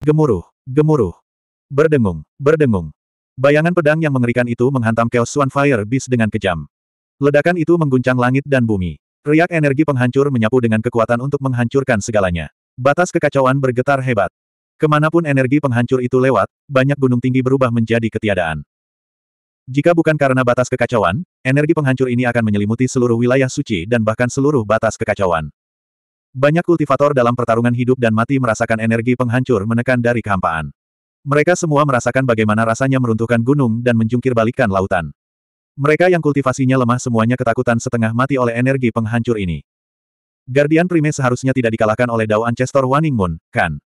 Gemuruh, gemuruh. Berdengung, berdengung. Bayangan pedang yang mengerikan itu menghantam Chaos Swan Fire Beast dengan kejam. Ledakan itu mengguncang langit dan bumi. Riak energi penghancur menyapu dengan kekuatan untuk menghancurkan segalanya. Batas kekacauan bergetar hebat. Kemanapun energi penghancur itu lewat, banyak gunung tinggi berubah menjadi ketiadaan. Jika bukan karena batas kekacauan, energi penghancur ini akan menyelimuti seluruh wilayah suci dan bahkan seluruh batas kekacauan. Banyak kultivator dalam pertarungan hidup dan mati merasakan energi penghancur menekan dari kehampaan. Mereka semua merasakan bagaimana rasanya meruntuhkan gunung dan menjungkir lautan. Mereka yang kultivasinya lemah semuanya ketakutan setengah mati oleh energi penghancur ini. Guardian Prime seharusnya tidak dikalahkan oleh Dao Ancestor Waning Moon, kan?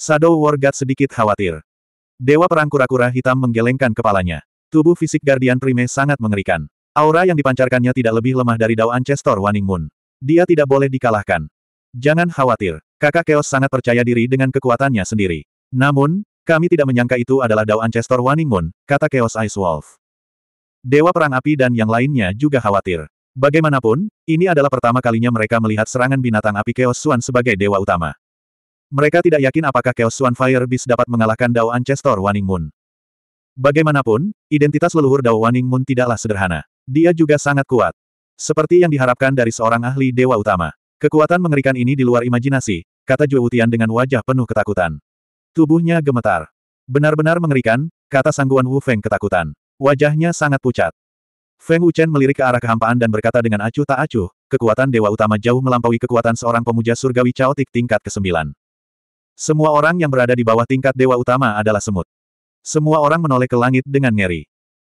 Shadow Wargat sedikit khawatir. Dewa Perang Kura-Kura Hitam menggelengkan kepalanya. Tubuh fisik Guardian Prime sangat mengerikan. Aura yang dipancarkannya tidak lebih lemah dari Dao Ancestor Waning Moon. Dia tidak boleh dikalahkan. Jangan khawatir, kakak Keos sangat percaya diri dengan kekuatannya sendiri. Namun, kami tidak menyangka itu adalah Dao Ancestor Waning Moon, kata Keos Ice Wolf. Dewa Perang Api dan yang lainnya juga khawatir. Bagaimanapun, ini adalah pertama kalinya mereka melihat serangan binatang api Chaos Swan sebagai dewa utama. Mereka tidak yakin apakah Chaos Swan Fire Beast dapat mengalahkan Dao Ancestor Waning Moon. Bagaimanapun, identitas leluhur Dao Waning Moon tidaklah sederhana. Dia juga sangat kuat. Seperti yang diharapkan dari seorang ahli dewa utama. Kekuatan mengerikan ini di luar imajinasi, kata Jue Wutian dengan wajah penuh ketakutan. Tubuhnya gemetar. Benar-benar mengerikan, kata sangguan Wu Feng ketakutan. Wajahnya sangat pucat. Feng Wuchen melirik ke arah kehampaan dan berkata dengan acuh tak acuh, kekuatan Dewa Utama jauh melampaui kekuatan seorang pemuja surgawi caotik tingkat ke-9. Semua orang yang berada di bawah tingkat Dewa Utama adalah semut. Semua orang menoleh ke langit dengan ngeri.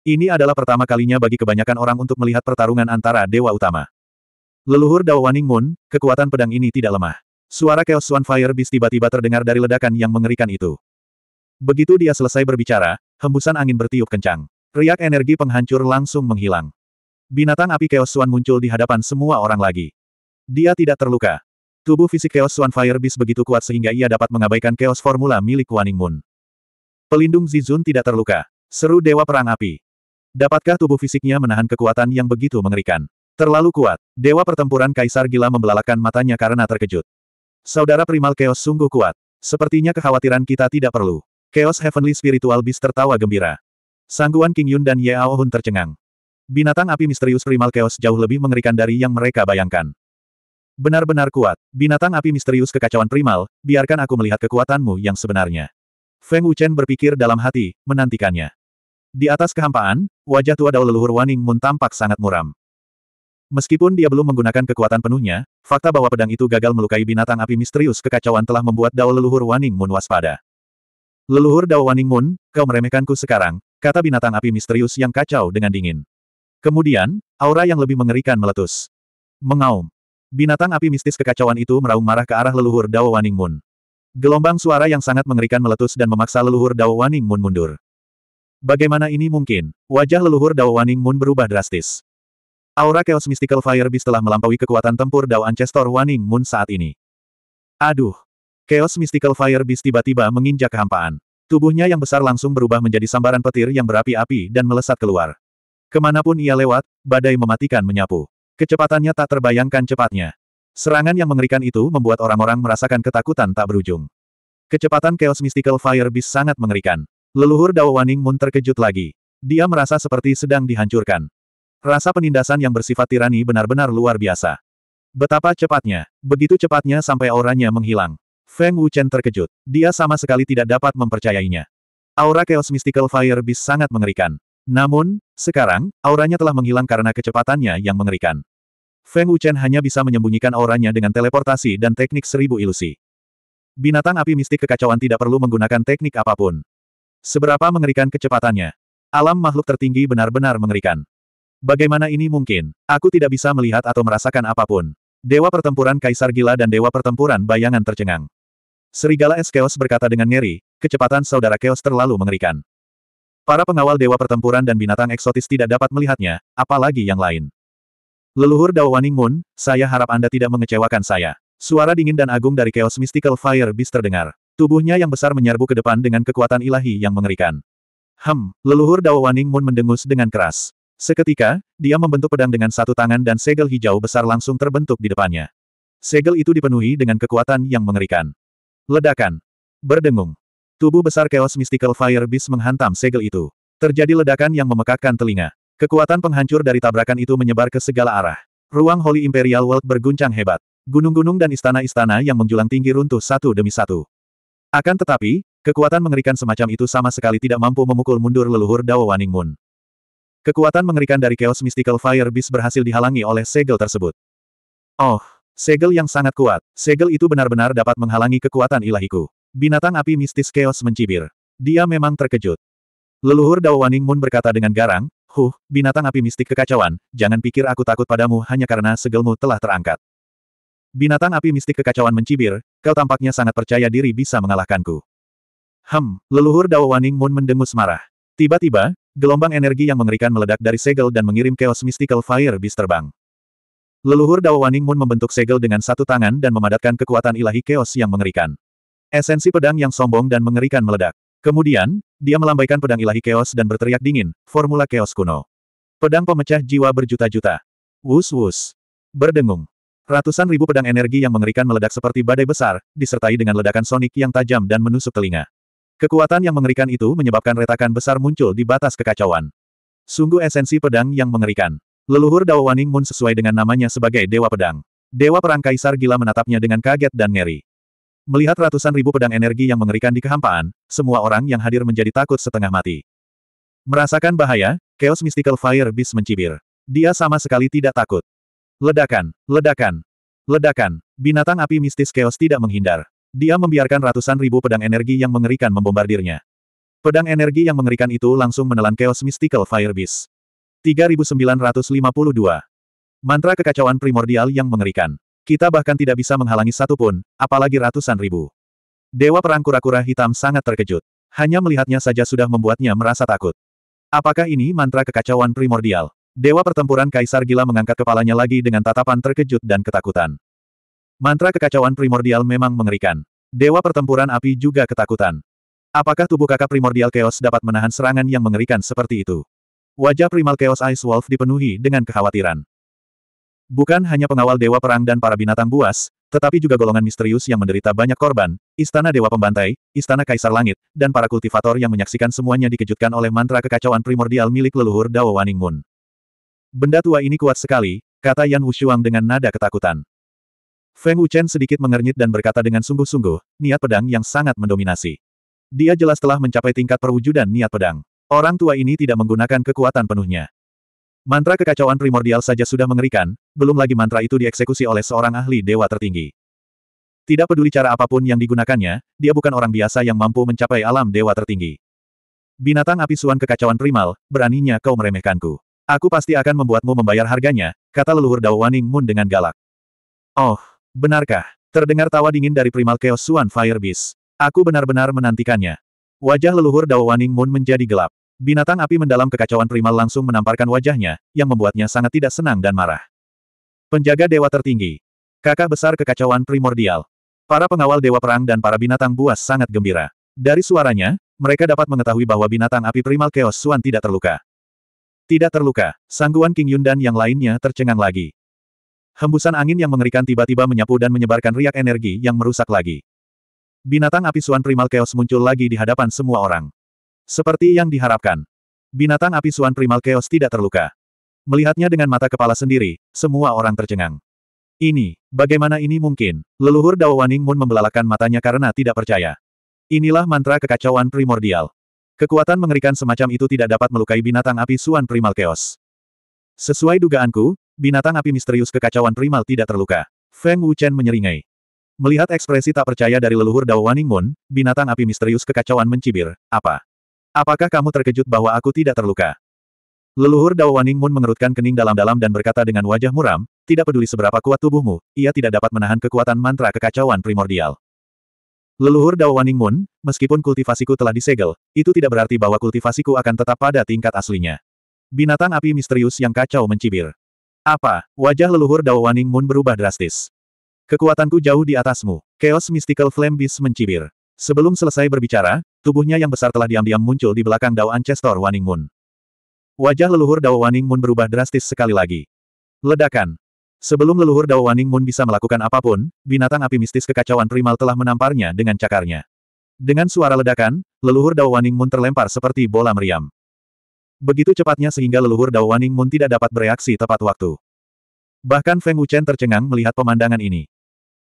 Ini adalah pertama kalinya bagi kebanyakan orang untuk melihat pertarungan antara Dewa Utama. Leluhur Dao Waning Moon, kekuatan pedang ini tidak lemah. Suara Chaos Swan Fire Beast tiba-tiba terdengar dari ledakan yang mengerikan itu. Begitu dia selesai berbicara, hembusan angin bertiup kencang. Riak energi penghancur langsung menghilang. Binatang api Chaos Swan muncul di hadapan semua orang lagi. Dia tidak terluka. Tubuh fisik Chaos Swan Fire Beast begitu kuat sehingga ia dapat mengabaikan Chaos Formula milik Waning Moon. Pelindung Zizun tidak terluka. Seru Dewa Perang Api. Dapatkah tubuh fisiknya menahan kekuatan yang begitu mengerikan? Terlalu kuat. Dewa pertempuran Kaisar Gila membelalakan matanya karena terkejut. Saudara primal Chaos sungguh kuat. Sepertinya kekhawatiran kita tidak perlu. Chaos Heavenly Spiritual Beast tertawa gembira. Sangguan King Yun dan Yao Hun tercengang. Binatang api misterius primal Chaos jauh lebih mengerikan dari yang mereka bayangkan. Benar-benar kuat. Binatang api misterius kekacauan primal, biarkan aku melihat kekuatanmu yang sebenarnya. Feng Wuchen berpikir dalam hati, menantikannya. Di atas kehampaan, wajah tua Dao leluhur Waning Mun tampak sangat muram. Meskipun dia belum menggunakan kekuatan penuhnya, fakta bahwa pedang itu gagal melukai binatang api misterius kekacauan telah membuat Dao leluhur Waning Moon waspada. Leluhur Dao Waning Moon, kau meremehkanku sekarang, kata binatang api misterius yang kacau dengan dingin. Kemudian, aura yang lebih mengerikan meletus. Mengaum. Binatang api mistis kekacauan itu meraung marah ke arah leluhur Dao Waning Moon. Gelombang suara yang sangat mengerikan meletus dan memaksa leluhur Dao Waning Moon mundur. Bagaimana ini mungkin? Wajah leluhur Dao Waning Moon berubah drastis. Aura Chaos Mystical Fire Beast telah melampaui kekuatan tempur Dao Ancestor Waning Moon saat ini. Aduh! Chaos Mystical Fire Beast tiba-tiba menginjak kehampaan. Tubuhnya yang besar langsung berubah menjadi sambaran petir yang berapi-api dan melesat keluar. Kemanapun ia lewat, badai mematikan menyapu. Kecepatannya tak terbayangkan cepatnya. Serangan yang mengerikan itu membuat orang-orang merasakan ketakutan tak berujung. Kecepatan Chaos Mystical Fire Beast sangat mengerikan. Leluhur Dao Waning Moon terkejut lagi. Dia merasa seperti sedang dihancurkan. Rasa penindasan yang bersifat tirani benar-benar luar biasa. Betapa cepatnya, begitu cepatnya sampai auranya menghilang. Feng Wuchen terkejut. Dia sama sekali tidak dapat mempercayainya. Aura Chaos Mystical Fire Beast sangat mengerikan. Namun, sekarang, auranya telah menghilang karena kecepatannya yang mengerikan. Feng Wuchen hanya bisa menyembunyikan auranya dengan teleportasi dan teknik seribu ilusi. Binatang api mistik kekacauan tidak perlu menggunakan teknik apapun. Seberapa mengerikan kecepatannya. Alam makhluk tertinggi benar-benar mengerikan. Bagaimana ini mungkin? Aku tidak bisa melihat atau merasakan apapun. Dewa pertempuran Kaisar Gila dan Dewa pertempuran Bayangan tercengang. Serigala Es berkata dengan ngeri, kecepatan saudara Chaos terlalu mengerikan. Para pengawal Dewa pertempuran dan binatang eksotis tidak dapat melihatnya, apalagi yang lain. Leluhur Dao Waning Moon, saya harap Anda tidak mengecewakan saya. Suara dingin dan agung dari Chaos Mystical Fire Beast terdengar. Tubuhnya yang besar menyerbu ke depan dengan kekuatan ilahi yang mengerikan. Hem, leluhur Dao Waning Moon mendengus dengan keras. Seketika, dia membentuk pedang dengan satu tangan dan segel hijau besar langsung terbentuk di depannya. Segel itu dipenuhi dengan kekuatan yang mengerikan. Ledakan. Berdengung. Tubuh besar Chaos Mystical Fire Beast menghantam segel itu. Terjadi ledakan yang memekakkan telinga. Kekuatan penghancur dari tabrakan itu menyebar ke segala arah. Ruang Holy Imperial World berguncang hebat. Gunung-gunung dan istana-istana yang menjulang tinggi runtuh satu demi satu. Akan tetapi, kekuatan mengerikan semacam itu sama sekali tidak mampu memukul mundur leluhur Dao Waning Moon. Kekuatan mengerikan dari Chaos Mystical Fire Beast berhasil dihalangi oleh segel tersebut. Oh, segel yang sangat kuat. Segel itu benar-benar dapat menghalangi kekuatan ilahiku. Binatang api mistis Chaos mencibir. Dia memang terkejut. Leluhur Dao Waning Moon berkata dengan garang, Huh, binatang api mistik kekacauan, jangan pikir aku takut padamu hanya karena segelmu telah terangkat. Binatang api mistik kekacauan mencibir, kau tampaknya sangat percaya diri bisa mengalahkanku. Hem, leluhur Dao Waning Moon mendengus marah. Tiba-tiba, Gelombang energi yang mengerikan meledak dari segel dan mengirim Chaos Mystical Fire Beast terbang. Leluhur Dao Waning Moon membentuk segel dengan satu tangan dan memadatkan kekuatan ilahi Chaos yang mengerikan. Esensi pedang yang sombong dan mengerikan meledak. Kemudian, dia melambaikan pedang ilahi Chaos dan berteriak dingin, formula Chaos kuno. Pedang pemecah jiwa berjuta-juta. Wus wus. Berdengung. Ratusan ribu pedang energi yang mengerikan meledak seperti badai besar, disertai dengan ledakan sonik yang tajam dan menusuk telinga. Kekuatan yang mengerikan itu menyebabkan retakan besar muncul di batas kekacauan. Sungguh esensi pedang yang mengerikan. Leluhur Dao Waning Moon sesuai dengan namanya sebagai Dewa Pedang. Dewa Perang Kaisar Gila menatapnya dengan kaget dan ngeri. Melihat ratusan ribu pedang energi yang mengerikan di kehampaan, semua orang yang hadir menjadi takut setengah mati. Merasakan bahaya, Chaos Mystical Fire Beast mencibir. Dia sama sekali tidak takut. Ledakan, ledakan, ledakan. Binatang api mistis Chaos tidak menghindar. Dia membiarkan ratusan ribu pedang energi yang mengerikan membombardirnya. Pedang energi yang mengerikan itu langsung menelan Chaos Mystical Fire Beast. 3952. Mantra kekacauan primordial yang mengerikan. Kita bahkan tidak bisa menghalangi satu pun, apalagi ratusan ribu. Dewa Perang Kura-Kura Hitam sangat terkejut. Hanya melihatnya saja sudah membuatnya merasa takut. Apakah ini mantra kekacauan primordial? Dewa pertempuran Kaisar Gila mengangkat kepalanya lagi dengan tatapan terkejut dan ketakutan. Mantra kekacauan primordial memang mengerikan. Dewa pertempuran api juga ketakutan. Apakah tubuh kakak primordial Chaos dapat menahan serangan yang mengerikan seperti itu? Wajah primal Chaos Ice Wolf dipenuhi dengan kekhawatiran. Bukan hanya pengawal Dewa Perang dan para binatang buas, tetapi juga golongan misterius yang menderita banyak korban, Istana Dewa Pembantai, Istana Kaisar Langit, dan para kultivator yang menyaksikan semuanya dikejutkan oleh mantra kekacauan primordial milik leluhur Dao Waning Moon. Benda tua ini kuat sekali, kata Yan Wushuang dengan nada ketakutan. Feng Wuchen sedikit mengernyit dan berkata dengan sungguh-sungguh, niat pedang yang sangat mendominasi. Dia jelas telah mencapai tingkat perwujudan niat pedang. Orang tua ini tidak menggunakan kekuatan penuhnya. Mantra kekacauan primordial saja sudah mengerikan, belum lagi mantra itu dieksekusi oleh seorang ahli dewa tertinggi. Tidak peduli cara apapun yang digunakannya, dia bukan orang biasa yang mampu mencapai alam dewa tertinggi. Binatang api suan kekacauan primal, beraninya kau meremehkanku. Aku pasti akan membuatmu membayar harganya, kata leluhur Dao Waning Moon dengan galak. Oh, Benarkah? Terdengar tawa dingin dari primal Chaos Suan Fire Beast. Aku benar-benar menantikannya. Wajah leluhur Dao Waning Moon menjadi gelap. Binatang api mendalam kekacauan primal langsung menamparkan wajahnya, yang membuatnya sangat tidak senang dan marah. Penjaga dewa tertinggi. Kakak besar kekacauan primordial. Para pengawal dewa perang dan para binatang buas sangat gembira. Dari suaranya, mereka dapat mengetahui bahwa binatang api primal Chaos Suan tidak terluka. Tidak terluka, Sangguan King Yun dan yang lainnya tercengang lagi. Hembusan angin yang mengerikan tiba-tiba menyapu dan menyebarkan riak energi yang merusak lagi. Binatang api Suan Primal Chaos muncul lagi di hadapan semua orang. Seperti yang diharapkan. Binatang api Suan Primal Chaos tidak terluka. Melihatnya dengan mata kepala sendiri, semua orang tercengang. Ini, bagaimana ini mungkin? Leluhur Dao Waning Moon membelalakan matanya karena tidak percaya. Inilah mantra kekacauan primordial. Kekuatan mengerikan semacam itu tidak dapat melukai binatang api Suan Primal Chaos. Sesuai dugaanku, Binatang api misterius kekacauan primal tidak terluka. Feng Wuchen menyeringai. Melihat ekspresi tak percaya dari leluhur Dao Moon, binatang api misterius kekacauan mencibir, apa? Apakah kamu terkejut bahwa aku tidak terluka? Leluhur Dao Moon mengerutkan kening dalam-dalam dan berkata dengan wajah muram, tidak peduli seberapa kuat tubuhmu, ia tidak dapat menahan kekuatan mantra kekacauan primordial. Leluhur Dao Moon, meskipun kultivasiku telah disegel, itu tidak berarti bahwa kultivasiku akan tetap pada tingkat aslinya. Binatang api misterius yang kacau mencibir. Apa? Wajah leluhur Dao Waning Moon berubah drastis. Kekuatanku jauh di atasmu. Chaos Mystical Flame Beast mencibir. Sebelum selesai berbicara, tubuhnya yang besar telah diam-diam muncul di belakang Dao Ancestor Waning Moon. Wajah leluhur Dao Waning Moon berubah drastis sekali lagi. Ledakan. Sebelum leluhur Dao Waning Moon bisa melakukan apapun, binatang api mistis kekacauan primal telah menamparnya dengan cakarnya. Dengan suara ledakan, leluhur Dao Waning Moon terlempar seperti bola meriam. Begitu cepatnya sehingga leluhur Dao Waning Moon tidak dapat bereaksi tepat waktu. Bahkan Feng Wuchen tercengang melihat pemandangan ini.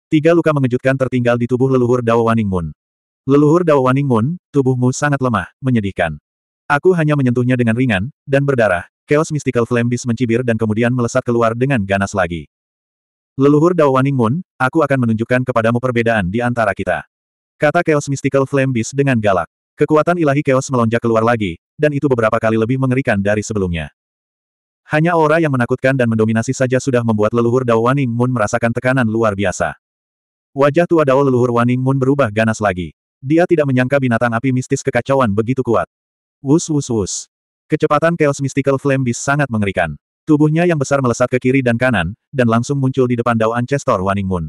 Tiga luka mengejutkan tertinggal di tubuh leluhur Dao Waning Moon. Leluhur Dao Waning Moon, tubuhmu sangat lemah, menyedihkan. Aku hanya menyentuhnya dengan ringan, dan berdarah, Chaos Mystical Flame Beast mencibir dan kemudian melesat keluar dengan ganas lagi. Leluhur Dao Waning Moon, aku akan menunjukkan kepadamu perbedaan di antara kita. Kata Chaos Mystical Flame Beast dengan galak. Kekuatan ilahi keos melonjak keluar lagi, dan itu beberapa kali lebih mengerikan dari sebelumnya. Hanya aura yang menakutkan dan mendominasi saja sudah membuat leluhur Dao Waning Moon merasakan tekanan luar biasa. Wajah tua Dao leluhur Waning Moon berubah ganas lagi. Dia tidak menyangka binatang api mistis kekacauan begitu kuat. Wus wus wus. Kecepatan Chaos Mystical Flame Beast sangat mengerikan. Tubuhnya yang besar melesat ke kiri dan kanan, dan langsung muncul di depan Dao Ancestor Waning Moon.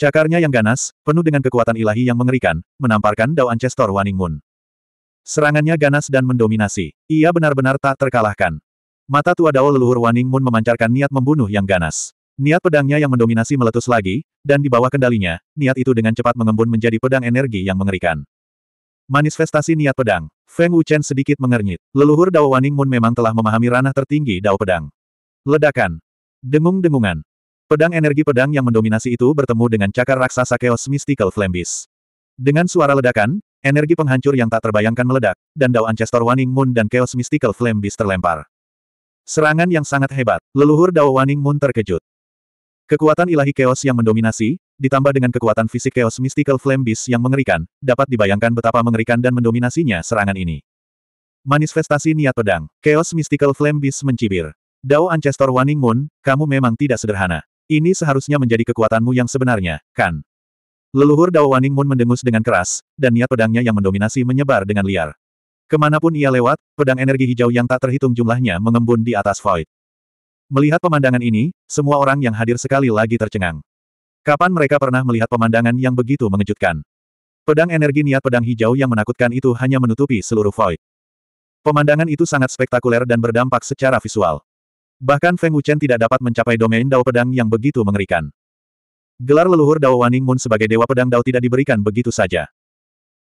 Cakarnya yang ganas, penuh dengan kekuatan ilahi yang mengerikan, menamparkan Dao Ancestor Waning Moon. Serangannya ganas dan mendominasi. Ia benar-benar tak terkalahkan. Mata tua Dao leluhur Waning Moon memancarkan niat membunuh yang ganas. Niat pedangnya yang mendominasi meletus lagi, dan di bawah kendalinya, niat itu dengan cepat mengembun menjadi pedang energi yang mengerikan. Manifestasi niat pedang. Feng Wuchen sedikit mengernyit. Leluhur Dao Waning Moon memang telah memahami ranah tertinggi Dao Pedang. Ledakan. Dengung-dengungan. Pedang energi pedang yang mendominasi itu bertemu dengan cakar raksasa Chaos Mystical Flambis. Dengan suara ledakan, Energi penghancur yang tak terbayangkan meledak, dan Dao Ancestor Waning Moon dan Chaos Mystical Flame Beast terlempar. Serangan yang sangat hebat, leluhur Dao Waning Moon terkejut. Kekuatan ilahi Chaos yang mendominasi, ditambah dengan kekuatan fisik Chaos Mystical Flame Beast yang mengerikan, dapat dibayangkan betapa mengerikan dan mendominasinya serangan ini. Manifestasi niat pedang, Chaos Mystical Flame Beast mencibir. Dao Ancestor Waning Moon, kamu memang tidak sederhana. Ini seharusnya menjadi kekuatanmu yang sebenarnya, kan? Leluhur Dao Waning Moon mendengus dengan keras, dan niat pedangnya yang mendominasi menyebar dengan liar. Kemanapun ia lewat, pedang energi hijau yang tak terhitung jumlahnya mengembun di atas void. Melihat pemandangan ini, semua orang yang hadir sekali lagi tercengang. Kapan mereka pernah melihat pemandangan yang begitu mengejutkan? Pedang energi niat pedang hijau yang menakutkan itu hanya menutupi seluruh void. Pemandangan itu sangat spektakuler dan berdampak secara visual. Bahkan Feng Wuchen tidak dapat mencapai domain dao pedang yang begitu mengerikan. Gelar leluhur Dao Waning Moon sebagai Dewa Pedang Dao tidak diberikan begitu saja.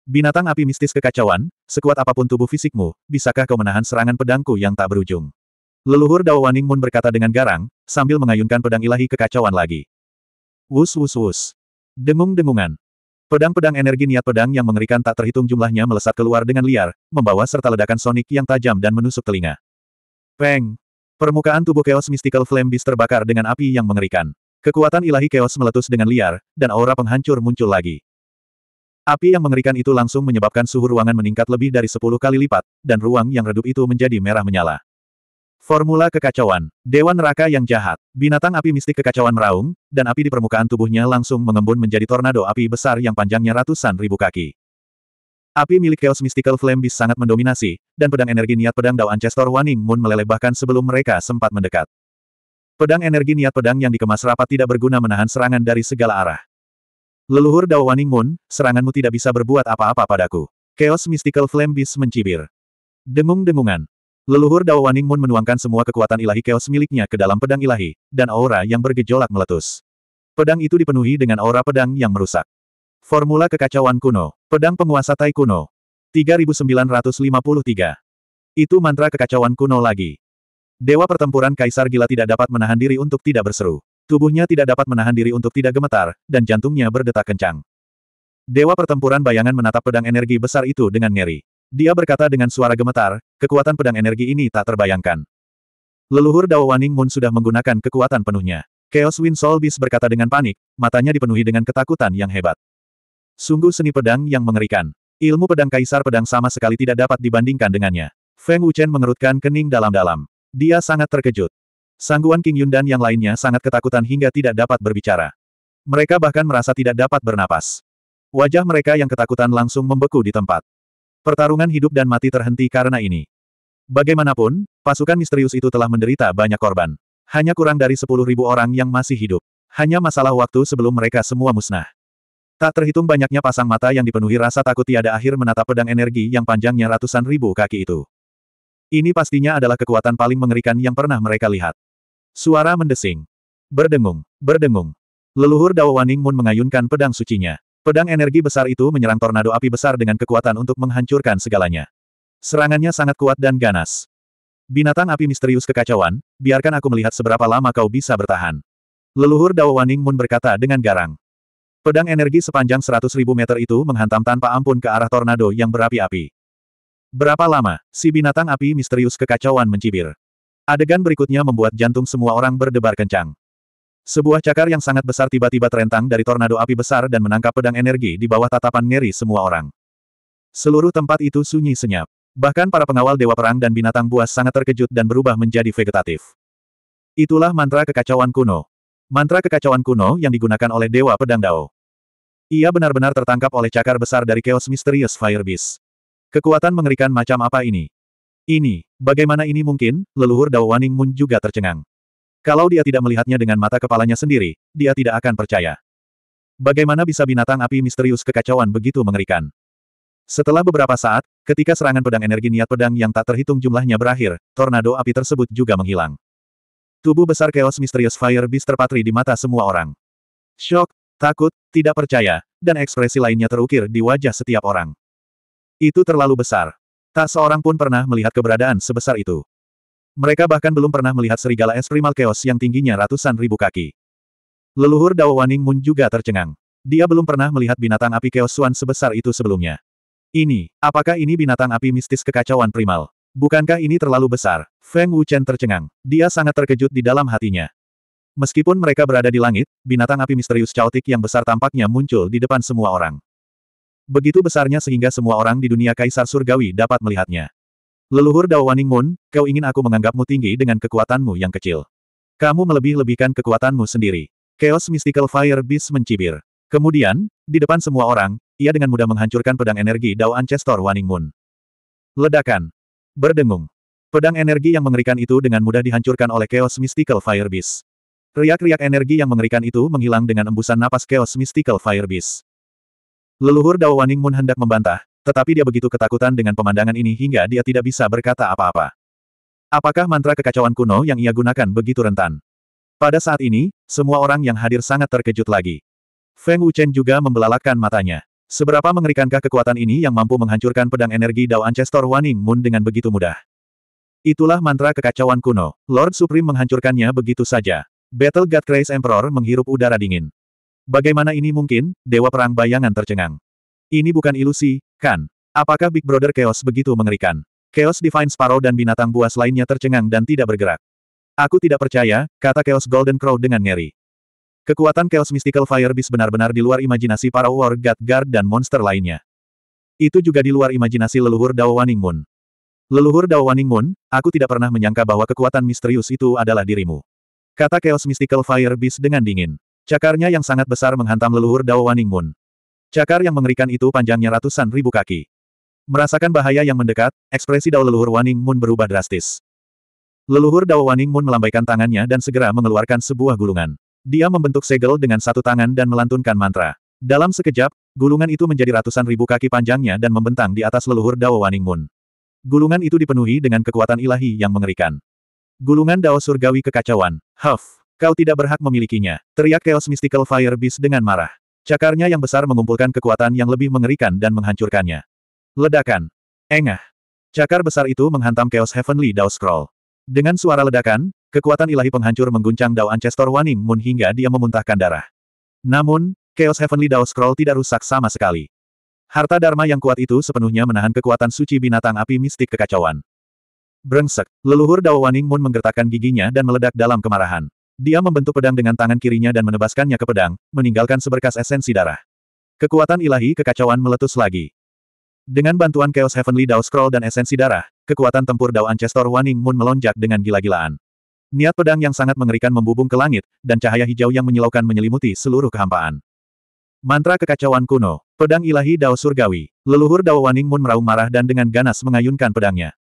Binatang api mistis kekacauan, sekuat apapun tubuh fisikmu, bisakah kau menahan serangan pedangku yang tak berujung? Leluhur Dao Waning Moon berkata dengan garang, sambil mengayunkan pedang ilahi kekacauan lagi. Wus wus wus. Dengung-dengungan. Pedang-pedang energi niat pedang yang mengerikan tak terhitung jumlahnya melesat keluar dengan liar, membawa serta ledakan sonik yang tajam dan menusuk telinga. Peng! Permukaan tubuh Chaos Mystical Flame Beast terbakar dengan api yang mengerikan. Kekuatan ilahi keos meletus dengan liar, dan aura penghancur muncul lagi. Api yang mengerikan itu langsung menyebabkan suhu ruangan meningkat lebih dari 10 kali lipat, dan ruang yang redup itu menjadi merah menyala. Formula kekacauan, Dewan Raka yang jahat, binatang api mistik kekacauan meraung, dan api di permukaan tubuhnya langsung mengembun menjadi tornado api besar yang panjangnya ratusan ribu kaki. Api milik Chaos Mystical Flame Beast sangat mendominasi, dan pedang energi niat pedang Dao Ancestor Waning Moon meleleh bahkan sebelum mereka sempat mendekat. Pedang energi niat pedang yang dikemas rapat tidak berguna menahan serangan dari segala arah. Leluhur Dao Waning Moon, seranganmu tidak bisa berbuat apa-apa padaku. Chaos Mystical Flame Beast mencibir. Dengung-dengungan. Leluhur Dao Waning Moon menuangkan semua kekuatan ilahi chaos miliknya ke dalam pedang ilahi, dan aura yang bergejolak meletus. Pedang itu dipenuhi dengan aura pedang yang merusak. Formula kekacauan kuno. Pedang penguasa Tai kuno. 3953. Itu mantra kekacauan kuno lagi. Dewa pertempuran Kaisar Gila tidak dapat menahan diri untuk tidak berseru. Tubuhnya tidak dapat menahan diri untuk tidak gemetar, dan jantungnya berdetak kencang. Dewa pertempuran bayangan menatap pedang energi besar itu dengan ngeri. Dia berkata dengan suara gemetar, kekuatan pedang energi ini tak terbayangkan. Leluhur Dao Waning Moon sudah menggunakan kekuatan penuhnya. Chaos Wind Soul Beast berkata dengan panik, matanya dipenuhi dengan ketakutan yang hebat. Sungguh seni pedang yang mengerikan. Ilmu pedang kaisar pedang sama sekali tidak dapat dibandingkan dengannya. Feng Wuchen mengerutkan kening dalam-dalam. Dia sangat terkejut. Sangguan King Yun dan yang lainnya sangat ketakutan hingga tidak dapat berbicara. Mereka bahkan merasa tidak dapat bernapas. Wajah mereka yang ketakutan langsung membeku di tempat. Pertarungan hidup dan mati terhenti karena ini. Bagaimanapun, pasukan misterius itu telah menderita banyak korban. Hanya kurang dari 10.000 orang yang masih hidup. Hanya masalah waktu sebelum mereka semua musnah. Tak terhitung banyaknya pasang mata yang dipenuhi rasa takut tiada akhir menatap pedang energi yang panjangnya ratusan ribu kaki itu. Ini pastinya adalah kekuatan paling mengerikan yang pernah mereka lihat. Suara mendesing. Berdengung, berdengung. Leluhur Dao Waning Moon mengayunkan pedang sucinya. Pedang energi besar itu menyerang tornado api besar dengan kekuatan untuk menghancurkan segalanya. Serangannya sangat kuat dan ganas. Binatang api misterius kekacauan, biarkan aku melihat seberapa lama kau bisa bertahan. Leluhur Dao Waning Moon berkata dengan garang. Pedang energi sepanjang 100.000 meter itu menghantam tanpa ampun ke arah tornado yang berapi-api. Berapa lama, si binatang api misterius kekacauan mencibir. Adegan berikutnya membuat jantung semua orang berdebar kencang. Sebuah cakar yang sangat besar tiba-tiba terentang dari tornado api besar dan menangkap pedang energi di bawah tatapan ngeri semua orang. Seluruh tempat itu sunyi senyap. Bahkan para pengawal Dewa Perang dan binatang buas sangat terkejut dan berubah menjadi vegetatif. Itulah mantra kekacauan kuno. Mantra kekacauan kuno yang digunakan oleh Dewa Pedang Dao. Ia benar-benar tertangkap oleh cakar besar dari Chaos Misterius Fire Beast. Kekuatan mengerikan macam apa ini? Ini, bagaimana ini mungkin? Leluhur Dao Waning Mun juga tercengang. Kalau dia tidak melihatnya dengan mata kepalanya sendiri, dia tidak akan percaya. Bagaimana bisa binatang api misterius kekacauan begitu mengerikan? Setelah beberapa saat, ketika serangan pedang energi niat pedang yang tak terhitung jumlahnya berakhir, tornado api tersebut juga menghilang. Tubuh besar Chaos Misterius Fire Beast terpatri di mata semua orang. Shock, takut, tidak percaya, dan ekspresi lainnya terukir di wajah setiap orang. Itu terlalu besar. Tak seorang pun pernah melihat keberadaan sebesar itu. Mereka bahkan belum pernah melihat serigala es primal chaos yang tingginya ratusan ribu kaki. Leluhur Dao Waning Mun juga tercengang. Dia belum pernah melihat binatang api chaos Suan sebesar itu sebelumnya. Ini, apakah ini binatang api mistis kekacauan primal? Bukankah ini terlalu besar? Feng Wuchen tercengang. Dia sangat terkejut di dalam hatinya. Meskipun mereka berada di langit, binatang api misterius caotik yang besar tampaknya muncul di depan semua orang. Begitu besarnya sehingga semua orang di dunia kaisar surgawi dapat melihatnya. Leluhur Dao Waning Moon, kau ingin aku menganggapmu tinggi dengan kekuatanmu yang kecil. Kamu melebih-lebihkan kekuatanmu sendiri. Chaos Mystical Fire Beast mencibir. Kemudian, di depan semua orang, ia dengan mudah menghancurkan pedang energi Dao Ancestor Waning Moon. Ledakan. Berdengung. Pedang energi yang mengerikan itu dengan mudah dihancurkan oleh Chaos Mystical Fire Beast. Riak-riak energi yang mengerikan itu menghilang dengan embusan napas Chaos Mystical Fire Beast. Leluhur Dao Waning Mun hendak membantah, tetapi dia begitu ketakutan dengan pemandangan ini hingga dia tidak bisa berkata apa-apa. Apakah mantra kekacauan kuno yang ia gunakan begitu rentan? Pada saat ini, semua orang yang hadir sangat terkejut lagi. Feng Wuchen juga membelalakkan matanya. Seberapa mengerikankah kekuatan ini yang mampu menghancurkan pedang energi Dao Ancestor Waning Moon dengan begitu mudah? Itulah mantra kekacauan kuno. Lord Supreme menghancurkannya begitu saja. Battle God Grace Emperor menghirup udara dingin. Bagaimana ini mungkin, Dewa Perang Bayangan tercengang. Ini bukan ilusi, kan? Apakah Big Brother Chaos begitu mengerikan? Chaos Divine Sparrow dan binatang buas lainnya tercengang dan tidak bergerak. Aku tidak percaya, kata Chaos Golden Crow dengan ngeri. Kekuatan Chaos Mystical Fire Beast benar-benar di luar imajinasi para War God Guard dan monster lainnya. Itu juga di luar imajinasi leluhur Dao Waning Moon. Leluhur Dao Waning Moon, aku tidak pernah menyangka bahwa kekuatan misterius itu adalah dirimu. Kata Chaos Mystical Fire Beast dengan dingin. Cakarnya yang sangat besar menghantam leluhur Dao Waning Moon. Cakar yang mengerikan itu panjangnya ratusan ribu kaki. Merasakan bahaya yang mendekat, ekspresi Dao leluhur Waning Moon berubah drastis. Leluhur Dao Waning Moon melambaikan tangannya dan segera mengeluarkan sebuah gulungan. Dia membentuk segel dengan satu tangan dan melantunkan mantra. Dalam sekejap, gulungan itu menjadi ratusan ribu kaki panjangnya dan membentang di atas leluhur Dao Waning Moon. Gulungan itu dipenuhi dengan kekuatan ilahi yang mengerikan. Gulungan Dao Surgawi Kekacauan, Huff. Kau tidak berhak memilikinya, teriak Chaos Mystical Fire Beast dengan marah. Cakarnya yang besar mengumpulkan kekuatan yang lebih mengerikan dan menghancurkannya. Ledakan. Engah. Cakar besar itu menghantam Chaos Heavenly Dao Scroll. Dengan suara ledakan, kekuatan ilahi penghancur mengguncang Dao Ancestor Waning Moon hingga dia memuntahkan darah. Namun, Chaos Heavenly Dao Scroll tidak rusak sama sekali. Harta Dharma yang kuat itu sepenuhnya menahan kekuatan suci binatang api mistik kekacauan. Brengsek, leluhur Dao Waning Moon menggertakkan giginya dan meledak dalam kemarahan. Dia membentuk pedang dengan tangan kirinya dan menebaskannya ke pedang, meninggalkan seberkas esensi darah. Kekuatan ilahi kekacauan meletus lagi. Dengan bantuan Chaos Heavenly Dao Scroll dan esensi darah, kekuatan tempur Dao Ancestor Waning Moon melonjak dengan gila-gilaan. Niat pedang yang sangat mengerikan membubung ke langit, dan cahaya hijau yang menyilaukan menyelimuti seluruh kehampaan. Mantra kekacauan kuno, pedang ilahi Dao Surgawi, leluhur Dao Waning Moon meraung marah dan dengan ganas mengayunkan pedangnya.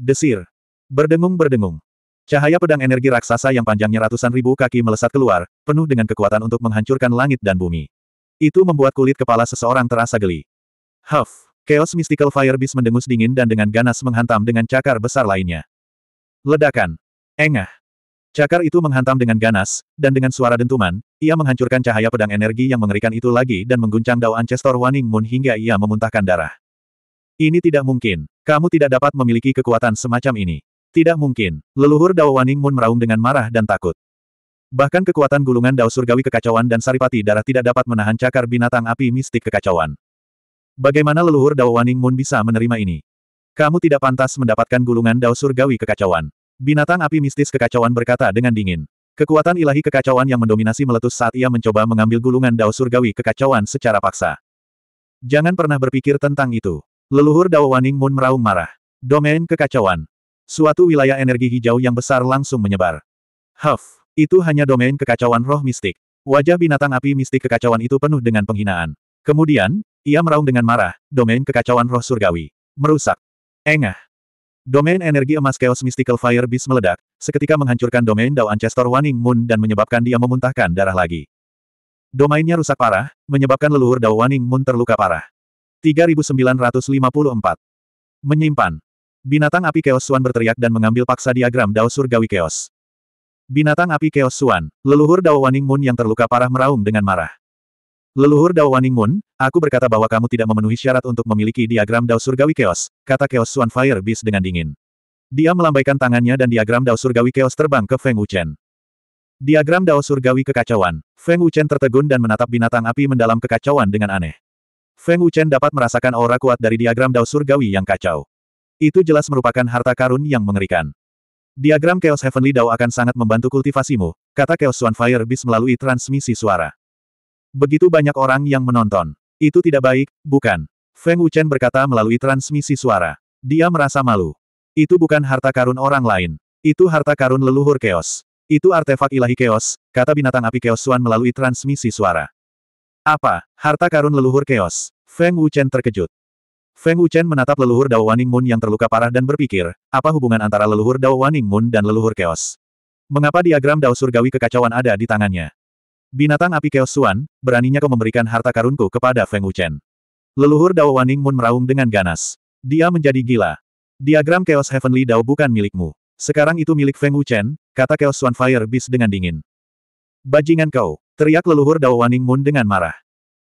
Desir. Berdengung-berdengung, Cahaya pedang energi raksasa yang panjangnya ratusan ribu kaki melesat keluar, penuh dengan kekuatan untuk menghancurkan langit dan bumi. Itu membuat kulit kepala seseorang terasa geli. Huff! Chaos Mystical Fire Beast mendengus dingin dan dengan ganas menghantam dengan cakar besar lainnya. Ledakan! Engah! Cakar itu menghantam dengan ganas, dan dengan suara dentuman, ia menghancurkan cahaya pedang energi yang mengerikan itu lagi dan mengguncang Dao Ancestor Waning Moon hingga ia memuntahkan darah. Ini tidak mungkin. Kamu tidak dapat memiliki kekuatan semacam ini. Tidak mungkin. Leluhur Dao Waning Moon meraung dengan marah dan takut. Bahkan kekuatan gulungan Dao Surgawi Kekacauan dan Saripati Darah tidak dapat menahan cakar binatang api mistik kekacauan. Bagaimana leluhur Dao Waning Moon bisa menerima ini? Kamu tidak pantas mendapatkan gulungan Dao Surgawi Kekacauan. Binatang api mistis kekacauan berkata dengan dingin. Kekuatan ilahi kekacauan yang mendominasi meletus saat ia mencoba mengambil gulungan Dao Surgawi Kekacauan secara paksa. Jangan pernah berpikir tentang itu. Leluhur Dao Waning Moon meraung marah. Domain kekacauan. Suatu wilayah energi hijau yang besar langsung menyebar. Huff, itu hanya domain kekacauan roh mistik. Wajah binatang api mistik kekacauan itu penuh dengan penghinaan. Kemudian, ia meraung dengan marah, domain kekacauan roh surgawi. Merusak. Engah. Domain energi emas Chaos Mystical Fire Beast meledak, seketika menghancurkan domain Dao Ancestor Waning Moon dan menyebabkan dia memuntahkan darah lagi. Domainnya rusak parah, menyebabkan leluhur Dao Waning Moon terluka parah. 3954. Menyimpan. Binatang api Chaos Suan berteriak dan mengambil paksa diagram Dao Surgawi Chaos. Binatang api Chaos Suan, leluhur Dao Waning Moon yang terluka parah meraung dengan marah. Leluhur Dao Waning Moon, aku berkata bahwa kamu tidak memenuhi syarat untuk memiliki diagram Dao Surgawi Chaos, kata Chaos Suan Fire Beast dengan dingin. Dia melambaikan tangannya dan diagram Dao Surgawi Chaos terbang ke Feng Wuchen. Diagram Dao Surgawi kekacauan, Feng Wuchen tertegun dan menatap binatang api mendalam kekacauan dengan aneh. Feng Wuchen dapat merasakan aura kuat dari diagram Dao Surgawi yang kacau. Itu jelas merupakan harta karun yang mengerikan. Diagram Chaos Heavenly Dao akan sangat membantu kultivasimu, kata Chaos Swan Fire Beast melalui transmisi suara. Begitu banyak orang yang menonton. Itu tidak baik, bukan? Feng Wuchen berkata melalui transmisi suara. Dia merasa malu. Itu bukan harta karun orang lain. Itu harta karun leluhur Chaos. Itu artefak ilahi Chaos, kata binatang api Chaos Swan melalui transmisi suara. Apa, harta karun leluhur Chaos? Feng Wuchen terkejut. Feng Wuchen menatap leluhur Dao Waning Moon yang terluka parah dan berpikir, apa hubungan antara leluhur Dao Waning Moon dan leluhur Chaos? Mengapa diagram Dao Surgawi kekacauan ada di tangannya? Binatang api Chaos Suan, beraninya kau memberikan harta karunku kepada Feng Wuchen. Leluhur Dao Waning Moon meraung dengan ganas. Dia menjadi gila. Diagram Chaos Heavenly Dao bukan milikmu. Sekarang itu milik Feng Wuchen, kata Chaos Suan Fire Beast dengan dingin. Bajingan kau, teriak leluhur Dao Waning Moon dengan marah.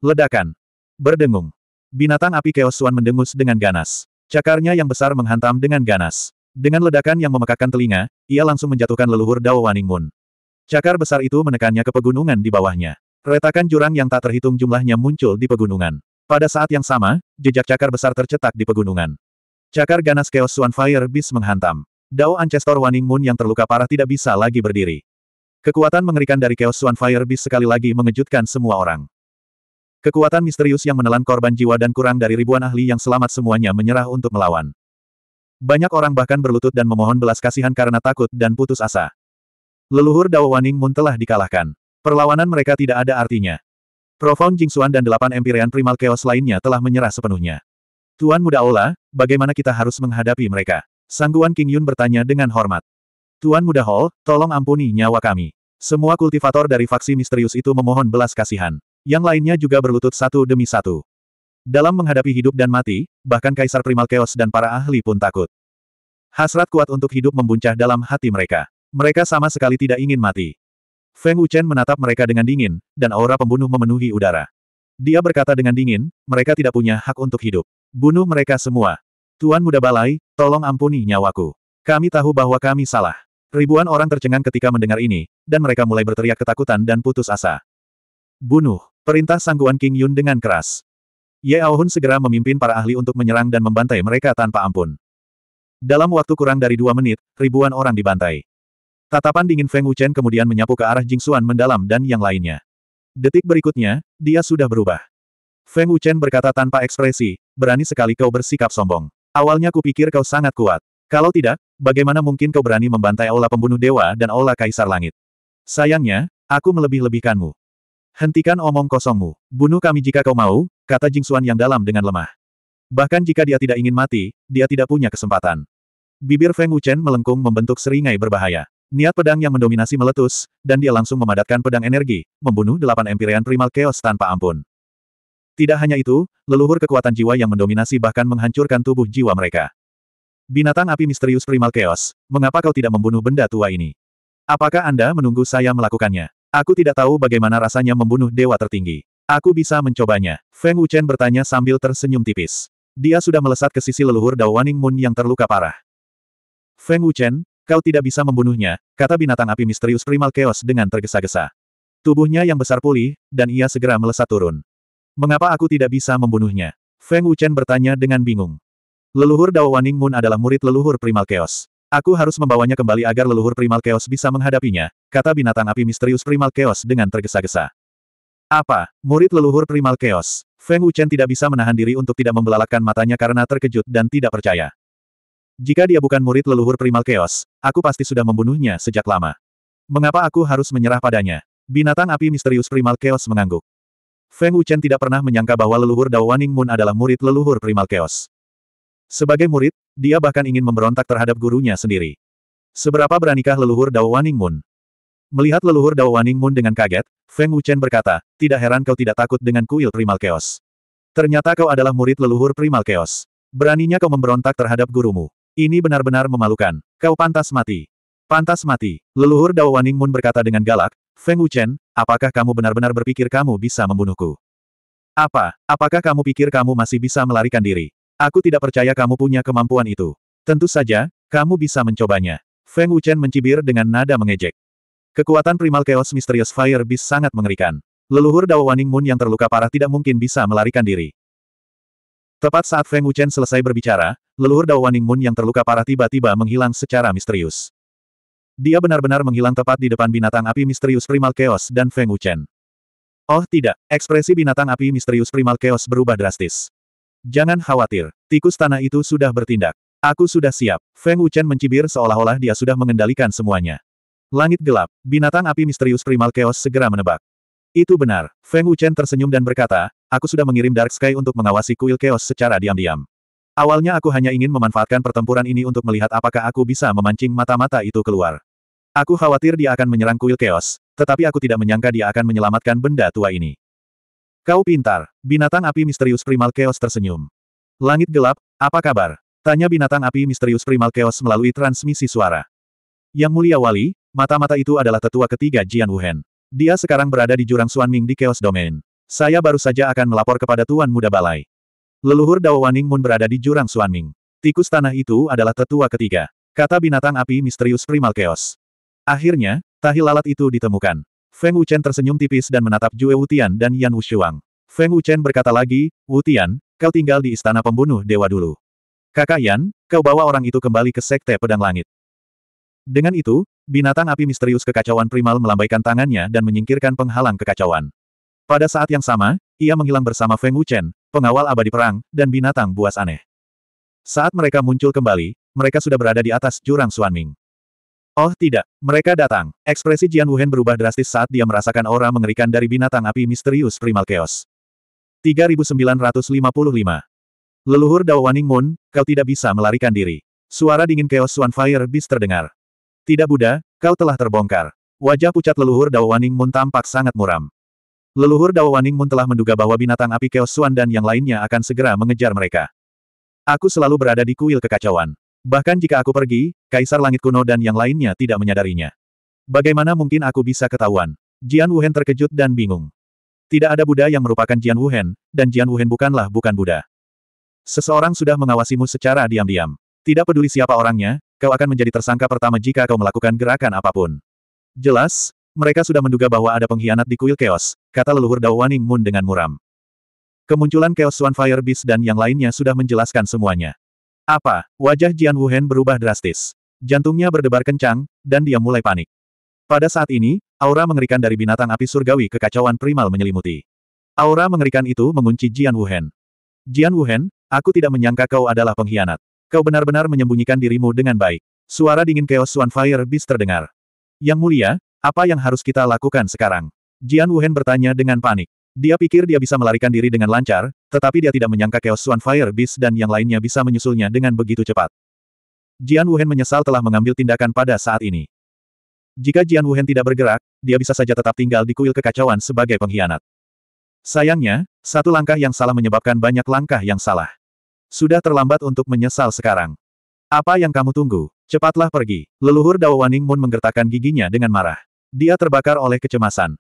Ledakan. Berdengung. Binatang api Chaos Swan mendengus dengan ganas. Cakarnya yang besar menghantam dengan ganas. Dengan ledakan yang memekakkan telinga, ia langsung menjatuhkan leluhur Dao Waning Moon. Cakar besar itu menekannya ke pegunungan di bawahnya. Retakan jurang yang tak terhitung jumlahnya muncul di pegunungan. Pada saat yang sama, jejak cakar besar tercetak di pegunungan. Cakar ganas Chaos Swan Fire Beast menghantam. Dao Ancestor Waning Moon yang terluka parah tidak bisa lagi berdiri. Kekuatan mengerikan dari Chaos Swan Fire Beast sekali lagi mengejutkan semua orang. Kekuatan misterius yang menelan korban jiwa dan kurang dari ribuan ahli yang selamat semuanya menyerah untuk melawan. Banyak orang bahkan berlutut dan memohon belas kasihan karena takut dan putus asa. Leluhur Dao Waning Mun telah dikalahkan. Perlawanan mereka tidak ada artinya. Profound Jingxuan dan delapan Empyrean Primal Chaos lainnya telah menyerah sepenuhnya. Tuan Muda Ola, bagaimana kita harus menghadapi mereka? Sangguan King Yun bertanya dengan hormat. Tuan Muda Hall, tolong ampuni nyawa kami. Semua kultivator dari faksi misterius itu memohon belas kasihan. Yang lainnya juga berlutut satu demi satu. Dalam menghadapi hidup dan mati, bahkan Kaisar Primal Chaos dan para ahli pun takut. Hasrat kuat untuk hidup membuncah dalam hati mereka. Mereka sama sekali tidak ingin mati. Feng Wuchen menatap mereka dengan dingin, dan aura pembunuh memenuhi udara. Dia berkata dengan dingin, mereka tidak punya hak untuk hidup. Bunuh mereka semua. Tuan Muda Balai, tolong ampuni nyawaku. Kami tahu bahwa kami salah. Ribuan orang tercengang ketika mendengar ini, dan mereka mulai berteriak ketakutan dan putus asa. Bunuh. Perintah sangguan King Yun dengan keras. Ye Aohun segera memimpin para ahli untuk menyerang dan membantai mereka tanpa ampun. Dalam waktu kurang dari dua menit, ribuan orang dibantai. Tatapan dingin Feng Wuchen kemudian menyapu ke arah Jing Xuan mendalam dan yang lainnya. Detik berikutnya, dia sudah berubah. Feng Wuchen berkata tanpa ekspresi, berani sekali kau bersikap sombong. Awalnya kupikir kau sangat kuat. Kalau tidak, bagaimana mungkin kau berani membantai Aula Pembunuh Dewa dan Aula Kaisar Langit? Sayangnya, aku melebih-lebihkanmu. Hentikan omong kosongmu. Bunuh kami jika kau mau, kata Jing Xuan yang dalam dengan lemah. Bahkan jika dia tidak ingin mati, dia tidak punya kesempatan. Bibir Feng Wuchen melengkung membentuk seringai berbahaya. Niat pedang yang mendominasi meletus, dan dia langsung memadatkan pedang energi, membunuh delapan Empyrean Primal Chaos tanpa ampun. Tidak hanya itu, leluhur kekuatan jiwa yang mendominasi bahkan menghancurkan tubuh jiwa mereka. Binatang api misterius Primal Chaos, mengapa kau tidak membunuh benda tua ini? Apakah Anda menunggu saya melakukannya? Aku tidak tahu bagaimana rasanya membunuh dewa tertinggi. Aku bisa mencobanya. Feng Wuchen bertanya sambil tersenyum tipis. Dia sudah melesat ke sisi leluhur Dao Waning Moon yang terluka parah. Feng Wuchen, kau tidak bisa membunuhnya, kata binatang api misterius primal chaos dengan tergesa-gesa. Tubuhnya yang besar pulih, dan ia segera melesat turun. Mengapa aku tidak bisa membunuhnya? Feng Wuchen bertanya dengan bingung. Leluhur Dao Waning Moon adalah murid leluhur primal chaos. Aku harus membawanya kembali agar leluhur primal chaos bisa menghadapinya, kata binatang api misterius primal chaos dengan tergesa-gesa. Apa, murid leluhur primal chaos? Feng Wuchen tidak bisa menahan diri untuk tidak membelalakan matanya karena terkejut dan tidak percaya. Jika dia bukan murid leluhur primal chaos, aku pasti sudah membunuhnya sejak lama. Mengapa aku harus menyerah padanya? Binatang api misterius primal chaos mengangguk. Feng Wuchen tidak pernah menyangka bahwa leluhur Dao Waning Moon adalah murid leluhur primal chaos. Sebagai murid, dia bahkan ingin memberontak terhadap gurunya sendiri. Seberapa beranikah leluhur Dao Waning Moon? Melihat leluhur Dao Waning Moon dengan kaget, Feng Wuchen berkata, tidak heran kau tidak takut dengan kuil Primal Chaos. Ternyata kau adalah murid leluhur Primal Chaos. Beraninya kau memberontak terhadap gurumu. Ini benar-benar memalukan. Kau pantas mati. Pantas mati. Leluhur Dao Waning Moon berkata dengan galak, Feng Wuchen, apakah kamu benar-benar berpikir kamu bisa membunuhku? Apa, apakah kamu pikir kamu masih bisa melarikan diri? Aku tidak percaya kamu punya kemampuan itu. Tentu saja, kamu bisa mencobanya. Feng Wuchen mencibir dengan nada mengejek. Kekuatan primal chaos misterius Fire Beast sangat mengerikan. Leluhur Dao Waning Moon yang terluka parah tidak mungkin bisa melarikan diri. Tepat saat Feng Wuchen selesai berbicara, leluhur Dao Waning Moon yang terluka parah tiba-tiba menghilang secara misterius. Dia benar-benar menghilang tepat di depan binatang api misterius primal chaos dan Feng Wuchen. Oh tidak, ekspresi binatang api misterius primal chaos berubah drastis. Jangan khawatir, tikus tanah itu sudah bertindak. Aku sudah siap. Feng Wuchen mencibir seolah-olah dia sudah mengendalikan semuanya. Langit gelap, binatang api misterius primal chaos segera menebak. Itu benar, Feng Wuchen tersenyum dan berkata, aku sudah mengirim Dark Sky untuk mengawasi kuil chaos secara diam-diam. Awalnya aku hanya ingin memanfaatkan pertempuran ini untuk melihat apakah aku bisa memancing mata-mata itu keluar. Aku khawatir dia akan menyerang kuil chaos, tetapi aku tidak menyangka dia akan menyelamatkan benda tua ini. Kau pintar, binatang api misterius primal chaos tersenyum. Langit gelap, apa kabar? Tanya binatang api misterius primal chaos melalui transmisi suara. Yang mulia wali, mata-mata itu adalah tetua ketiga Jian Wuhen. Dia sekarang berada di jurang Suan Ming di Chaos Domain. Saya baru saja akan melapor kepada Tuan Muda Balai. Leluhur Dao Waning Moon berada di jurang Suan Ming. Tikus tanah itu adalah tetua ketiga. Kata binatang api misterius primal chaos. Akhirnya, tahi lalat itu ditemukan. Feng Wuchen tersenyum tipis dan menatap Jue Wutian dan Yan Wushuang. Feng Wuchen berkata lagi, Wutian, kau tinggal di istana pembunuh dewa dulu. Kakak Yan, kau bawa orang itu kembali ke sekte pedang langit. Dengan itu, binatang api misterius kekacauan primal melambaikan tangannya dan menyingkirkan penghalang kekacauan. Pada saat yang sama, ia menghilang bersama Feng Wuchen, pengawal abadi perang, dan binatang buas aneh. Saat mereka muncul kembali, mereka sudah berada di atas jurang Suanming. Oh tidak, mereka datang. Ekspresi Jian Wuhen berubah drastis saat dia merasakan aura mengerikan dari binatang api misterius primal chaos. 3955. Leluhur Dao Waning Moon, kau tidak bisa melarikan diri. Suara dingin chaos Swan Fire Beast terdengar. Tidak Buddha, kau telah terbongkar. Wajah pucat leluhur Dao Waning Moon tampak sangat muram. Leluhur Dao Waning Moon telah menduga bahwa binatang api Chaos Swan dan yang lainnya akan segera mengejar mereka. Aku selalu berada di kuil kekacauan. Bahkan jika aku pergi, Kaisar Langit Kuno dan yang lainnya tidak menyadarinya. Bagaimana mungkin aku bisa ketahuan? Jian Wuhen terkejut dan bingung. Tidak ada Buddha yang merupakan Jian Wuhen, dan Jian Wuhen bukanlah bukan Buddha. Seseorang sudah mengawasimu secara diam-diam. Tidak peduli siapa orangnya, kau akan menjadi tersangka pertama jika kau melakukan gerakan apapun. Jelas, mereka sudah menduga bahwa ada pengkhianat di kuil Chaos, kata leluhur Dao Waning Moon dengan muram. Kemunculan Chaos Swan Fire Beast dan yang lainnya sudah menjelaskan semuanya. Apa? Wajah Jian Wuhen berubah drastis. Jantungnya berdebar kencang, dan dia mulai panik. Pada saat ini, aura mengerikan dari binatang api surgawi kekacauan primal menyelimuti. Aura mengerikan itu mengunci Jian Wuhen. Jian Wuhen, aku tidak menyangka kau adalah pengkhianat. Kau benar-benar menyembunyikan dirimu dengan baik. Suara dingin Chaos Swan Fire Beast terdengar. Yang mulia, apa yang harus kita lakukan sekarang? Jian Wuhen bertanya dengan panik. Dia pikir dia bisa melarikan diri dengan lancar, tetapi dia tidak menyangka Chaos Swan Fire Beast dan yang lainnya bisa menyusulnya dengan begitu cepat. Jian Wuhen menyesal telah mengambil tindakan pada saat ini. Jika Jian Wuhen tidak bergerak, dia bisa saja tetap tinggal di kuil kekacauan sebagai pengkhianat. Sayangnya, satu langkah yang salah menyebabkan banyak langkah yang salah. Sudah terlambat untuk menyesal sekarang. Apa yang kamu tunggu? Cepatlah pergi. Leluhur Dao Waning Moon menggertakkan giginya dengan marah. Dia terbakar oleh kecemasan.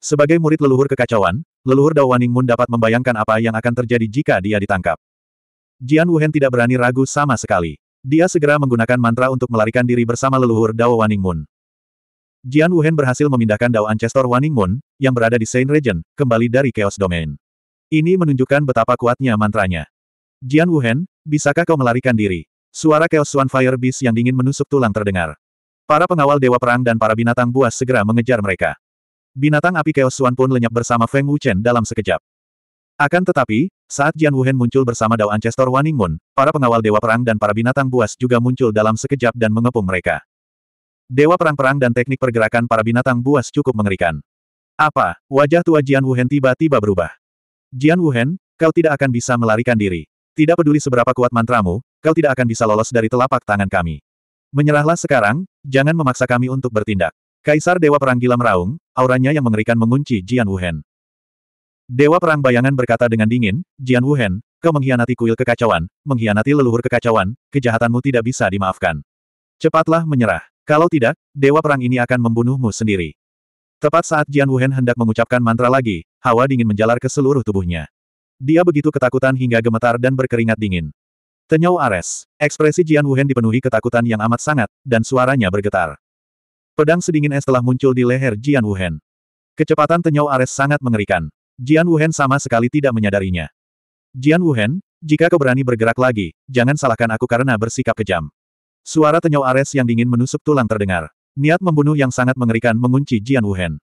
Sebagai murid leluhur kekacauan, leluhur Dao Waningmun dapat membayangkan apa yang akan terjadi jika dia ditangkap. Jian Wuhen tidak berani ragu sama sekali. Dia segera menggunakan mantra untuk melarikan diri bersama leluhur Dao Waningmun. Jian Wuhen berhasil memindahkan Dao Ancestor Waningmun, yang berada di Saint Region, kembali dari Chaos Domain. Ini menunjukkan betapa kuatnya mantranya. Jian Wuhen, bisakah kau melarikan diri? Suara Chaos Swan Fire Beast yang dingin menusuk tulang terdengar. Para pengawal Dewa Perang dan para binatang buas segera mengejar mereka. Binatang api Chaos Swan pun lenyap bersama Feng Wuchen dalam sekejap. Akan tetapi, saat Jian Wuhen muncul bersama Dao Ancestor Waning Moon, para pengawal Dewa Perang dan para binatang buas juga muncul dalam sekejap dan mengepung mereka. Dewa Perang-Perang dan teknik pergerakan para binatang buas cukup mengerikan. Apa, wajah tua Jian Wuhen tiba-tiba berubah. Jian Wuhen, kau tidak akan bisa melarikan diri. Tidak peduli seberapa kuat mantramu, kau tidak akan bisa lolos dari telapak tangan kami. Menyerahlah sekarang, jangan memaksa kami untuk bertindak. Kaisar Dewa Perang Gila meraung, auranya yang mengerikan mengunci Jian Wuhen. Dewa Perang Bayangan berkata dengan dingin, Jian Wuhen, kau mengkhianati kuil kekacauan, mengkhianati leluhur kekacauan, kejahatanmu tidak bisa dimaafkan. Cepatlah menyerah. Kalau tidak, Dewa Perang ini akan membunuhmu sendiri. Tepat saat Jian Wuhen hendak mengucapkan mantra lagi, hawa dingin menjalar ke seluruh tubuhnya. Dia begitu ketakutan hingga gemetar dan berkeringat dingin. Tenyau Ares. Ekspresi Jian Wuhen dipenuhi ketakutan yang amat sangat, dan suaranya bergetar. Pedang sedingin es telah muncul di leher Jian Wuhen. Kecepatan tenyau Ares sangat mengerikan. Jian Wuhen sama sekali tidak menyadarinya. Jian Wuhen, jika kau berani bergerak lagi, jangan salahkan aku karena bersikap kejam. Suara tenyau Ares yang dingin menusuk tulang terdengar. Niat membunuh yang sangat mengerikan mengunci Jian Wuhen.